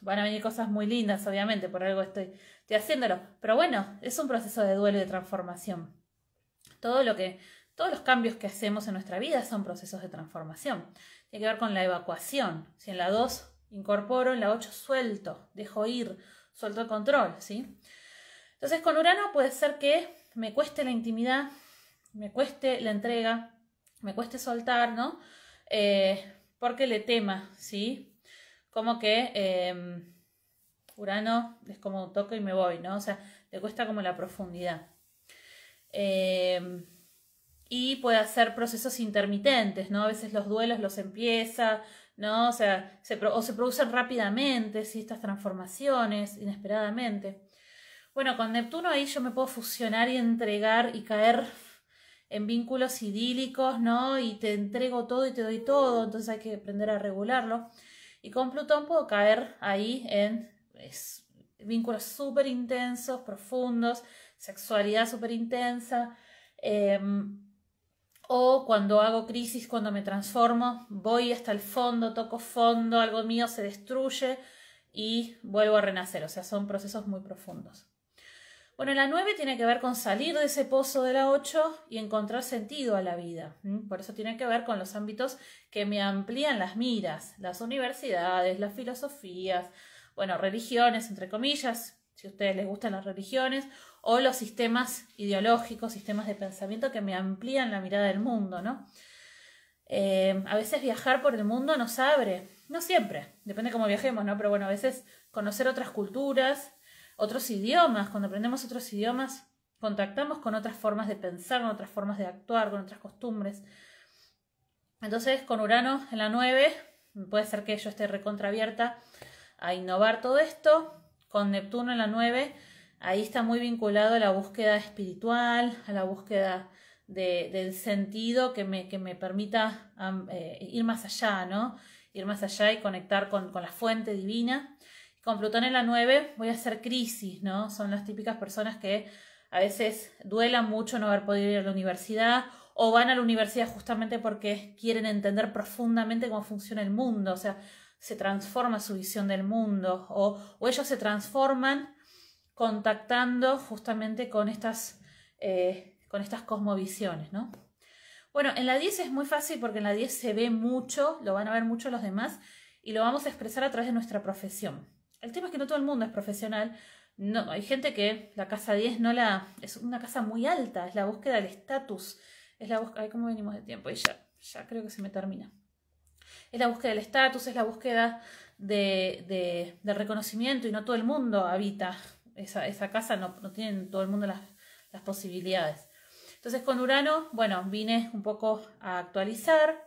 van a venir cosas muy lindas, obviamente, por algo estoy, haciéndolo. Pero bueno, es un proceso de duelo y de transformación. Todo lo que, todos los cambios que hacemos en nuestra vida son procesos de transformación. Tiene que ver con la evacuación. Si en la 2 incorporo, en la 8 suelto, dejo ir, suelto el control, ¿sí? Entonces con Urano puede ser que me cueste la intimidad, me cueste la entrega, me cueste soltar, ¿no? Eh, porque le tema, ¿sí? Como que em, Urano es como toco y me voy, ¿no? O sea, le cuesta como la profundidad. Em, y puede hacer procesos intermitentes, ¿no? A veces los duelos los empieza, ¿no? O sea, se, o se producen rápidamente, ¿sí? Estas transformaciones, inesperadamente. Bueno, con Neptuno ahí yo me puedo fusionar y entregar y caer en vínculos idílicos, ¿no? Y te entrego todo y te doy todo, entonces hay que aprender a regularlo. Y con Plutón puedo caer ahí en vínculos súper intensos, profundos, sexualidad súper intensa. Em, o cuando hago crisis, cuando me transformo, voy hasta el fondo, toco fondo, algo mío se destruye y vuelvo a renacer. O sea, son procesos muy profundos. Bueno, la 9 tiene que ver con salir de ese pozo de la 8 y encontrar sentido a la vida. Por eso tiene que ver con los ámbitos que me amplían las miras, las universidades, las filosofías, bueno, religiones, entre comillas, si a ustedes les gustan las religiones, o los sistemas ideológicos, sistemas de pensamiento que me amplían la mirada del mundo, ¿no? Eh, a veces viajar por el mundo nos abre, no siempre, depende cómo viajemos, ¿no? Pero bueno, a veces conocer otras culturas, otros idiomas, cuando aprendemos otros idiomas, contactamos con otras formas de pensar, con otras formas de actuar, con otras costumbres. Entonces, con Urano en la 9, puede ser que yo esté recontraabierta a innovar todo esto. Con Neptuno en la 9, ahí está muy vinculado a la búsqueda espiritual, a la búsqueda del sentido que me, que me permita eh, ir más allá, ¿no? Ir más allá y conectar con la fuente divina. Con Plutón en la 9 voy a hacer crisis, ¿no? Son las típicas personas que a veces duelan mucho no haber podido ir a la universidad o van a la universidad justamente porque quieren entender profundamente cómo funciona el mundo, o sea, se transforma su visión del mundo o, ellos se transforman contactando justamente con estas, eh, con estas cosmovisiones, ¿no? Bueno, en la 10 es muy fácil porque en la 10 se ve mucho, lo van a ver mucho los demás y lo vamos a expresar a través de nuestra profesión. El tema es que no todo el mundo es profesional. No, hay gente que la casa 10 no la. Es una casa muy alta, es la búsqueda del estatus. Es la búsqueda. ¿Cómo venimos de tiempo? Y ya, ya creo que se me termina. Es la búsqueda del estatus, es la búsqueda de, reconocimiento y no todo el mundo habita esa, casa, no, no tienen todo el mundo las, las posibilidades. Entonces con Urano, bueno, vine un poco a actualizar,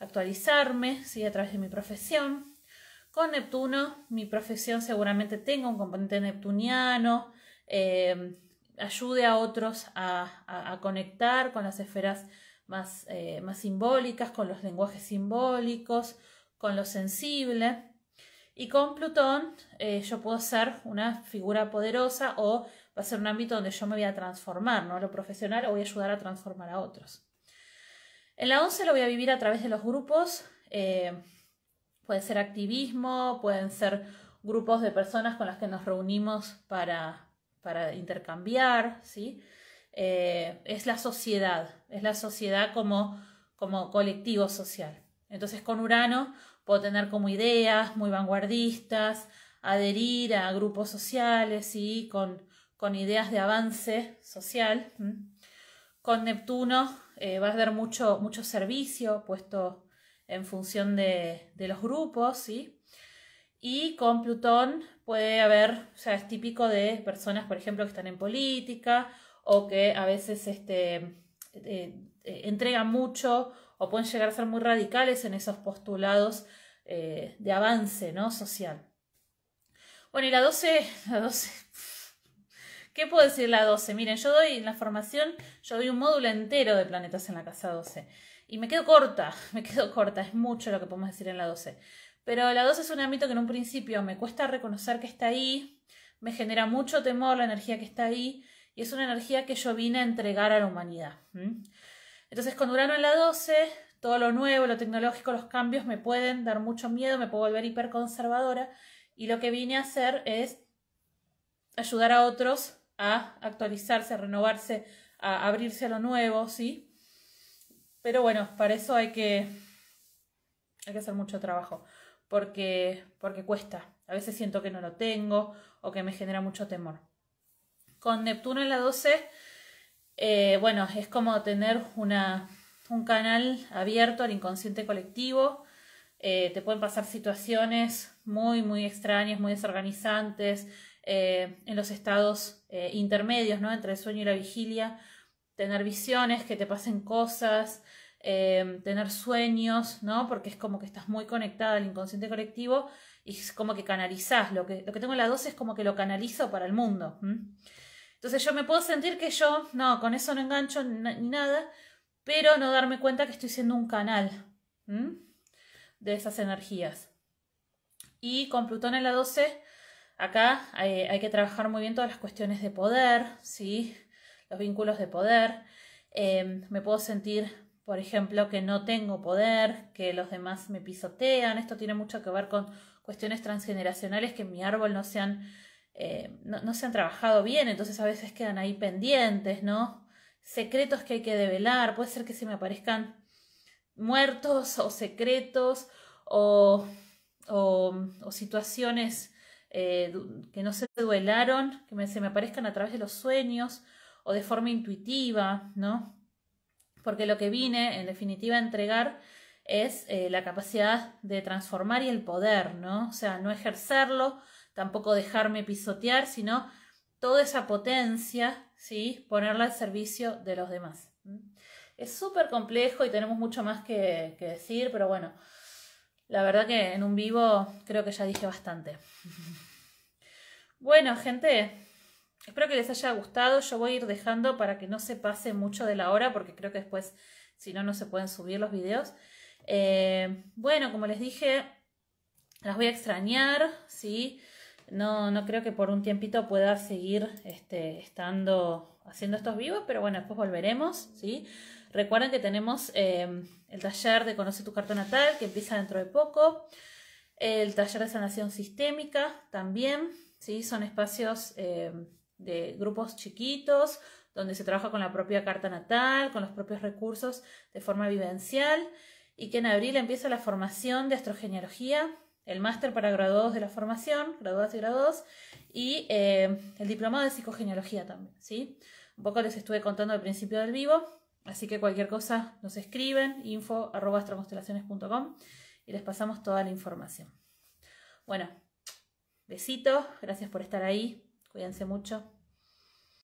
actualizarme, ¿sí? a través de mi profesión, con Neptuno, mi profesión seguramente tenga un componente neptuniano, eh, ayude a otros a, conectar con las esferas eh, más, simbólicas, con los lenguajes simbólicos, con lo sensible. Y con Plutón eh, yo puedo ser una figura poderosa o va a ser un ámbito donde yo me voy a transformar, ¿no? Lo profesional o voy a ayudar a transformar a otros. En la 11 lo voy a vivir a través de los grupos, Puede ser activismo, pueden ser grupos de personas con las que nos reunimos para, intercambiar, ¿sí? Eh, es la sociedad, es la sociedad como, como colectivo social. Entonces con Urano puedo tener como ideas muy vanguardistas, adherir a grupos sociales y con, con, ideas de avance social. Con Neptuno vas eh, va a dar mucho, mucho servicio puesto en función de, los grupos, ¿sí? Y con Plutón puede haber, o sea, es típico de personas, por ejemplo, que están en política o que a veces este, eh, eh, entregan mucho o pueden llegar a ser muy radicales en esos postulados eh, de avance ¿no? social. Bueno, y la 12, <laughs> la 12, ¿qué puedo decir la 12? Miren, yo doy en la formación, yo doy un módulo entero de planetas en la casa 12. Y me quedo corta, <laughs> me quedo corta, es mucho lo que podemos decir en la 12. Pero la 12 es un ámbito que en un principio me cuesta reconocer que está ahí, me genera mucho temor la energía que está ahí, y es una energía que yo vine a entregar a la humanidad. Entonces con Urano en la 12, todo lo nuevo, lo tecnológico, los cambios me pueden dar mucho miedo, me puedo volver hiperconservadora, y lo que vine a hacer es ayudar a otros a actualizarse, a renovarse, a abrirse a lo nuevo, ¿sí? Pero bueno, para eso hay que, hay que hacer mucho trabajo, porque, porque cuesta. A veces siento que no lo tengo o que me genera mucho temor. Con Neptuno en la 12, eh, bueno, es como tener una, un canal abierto al inconsciente colectivo. Eh, te pueden pasar situaciones muy, muy extrañas, muy desorganizantes, eh, en los estados intermedios, ¿no? Entre el sueño y la vigilia tener visiones, que te pasen cosas, em, tener sueños, ¿no? Porque es como que estás muy conectada al inconsciente colectivo y es como que canalizás. Lo que, lo que tengo en la 12 es como que lo canalizo para el mundo. Entonces yo me puedo sentir que yo, no, con eso no engancho ni nada, pero no darme cuenta que estoy siendo un canal de esas energías. Y con Plutón en la 12, acá eh, hay que trabajar muy bien todas las cuestiones de poder, ¿sí? los vínculos de poder. Em, me puedo sentir, por ejemplo, que no tengo poder, que los demás me pisotean. Esto tiene mucho que ver con cuestiones transgeneracionales que en mi árbol no se han, eh, no, se han trabajado bien, entonces a veces quedan ahí pendientes, ¿no? Secretos que hay que develar, puede ser que se me aparezcan muertos o secretos o, o, situaciones eh, que no se duelaron, que se me aparezcan a través de los sueños o de forma intuitiva, ¿no? Porque lo que vine, en definitiva, a entregar es eh, la capacidad de transformar y el poder, ¿no? O sea, no ejercerlo, tampoco dejarme pisotear, sino toda esa potencia, ¿sí? Ponerla al servicio de los demás. Es súper complejo y tenemos mucho más que decir, pero bueno, la verdad que en un vivo creo que ya dije bastante. <laughs> Bueno, gente, Espero que les haya gustado. Yo voy a ir dejando para que no se pase mucho de la hora, porque creo que después, si no, no se pueden subir los videos. Eh, bueno, como les dije, las voy a extrañar, ¿sí? No, no creo que por un tiempito pueda seguir este, estando haciendo estos vivos, pero bueno, después volveremos, ¿sí? Recuerden que tenemos eh, el taller de Conoce tu carta natal, que empieza dentro de poco. El taller de sanación sistémica también, ¿sí? Son espacios... Eh, de grupos chiquitos, donde se trabaja con la propia carta natal, con los propios recursos de forma vivencial, y que en abril empieza la formación de astrogenealogía, el máster para graduados de la formación, graduados y graduados, y eh, el diplomado de psicogenealogía también, ¿sí? Un poco les estuve contando al principio del vivo, así que cualquier cosa nos escriben, info y les pasamos toda la información. Bueno, besitos, gracias por estar ahí, Cuídense mucho.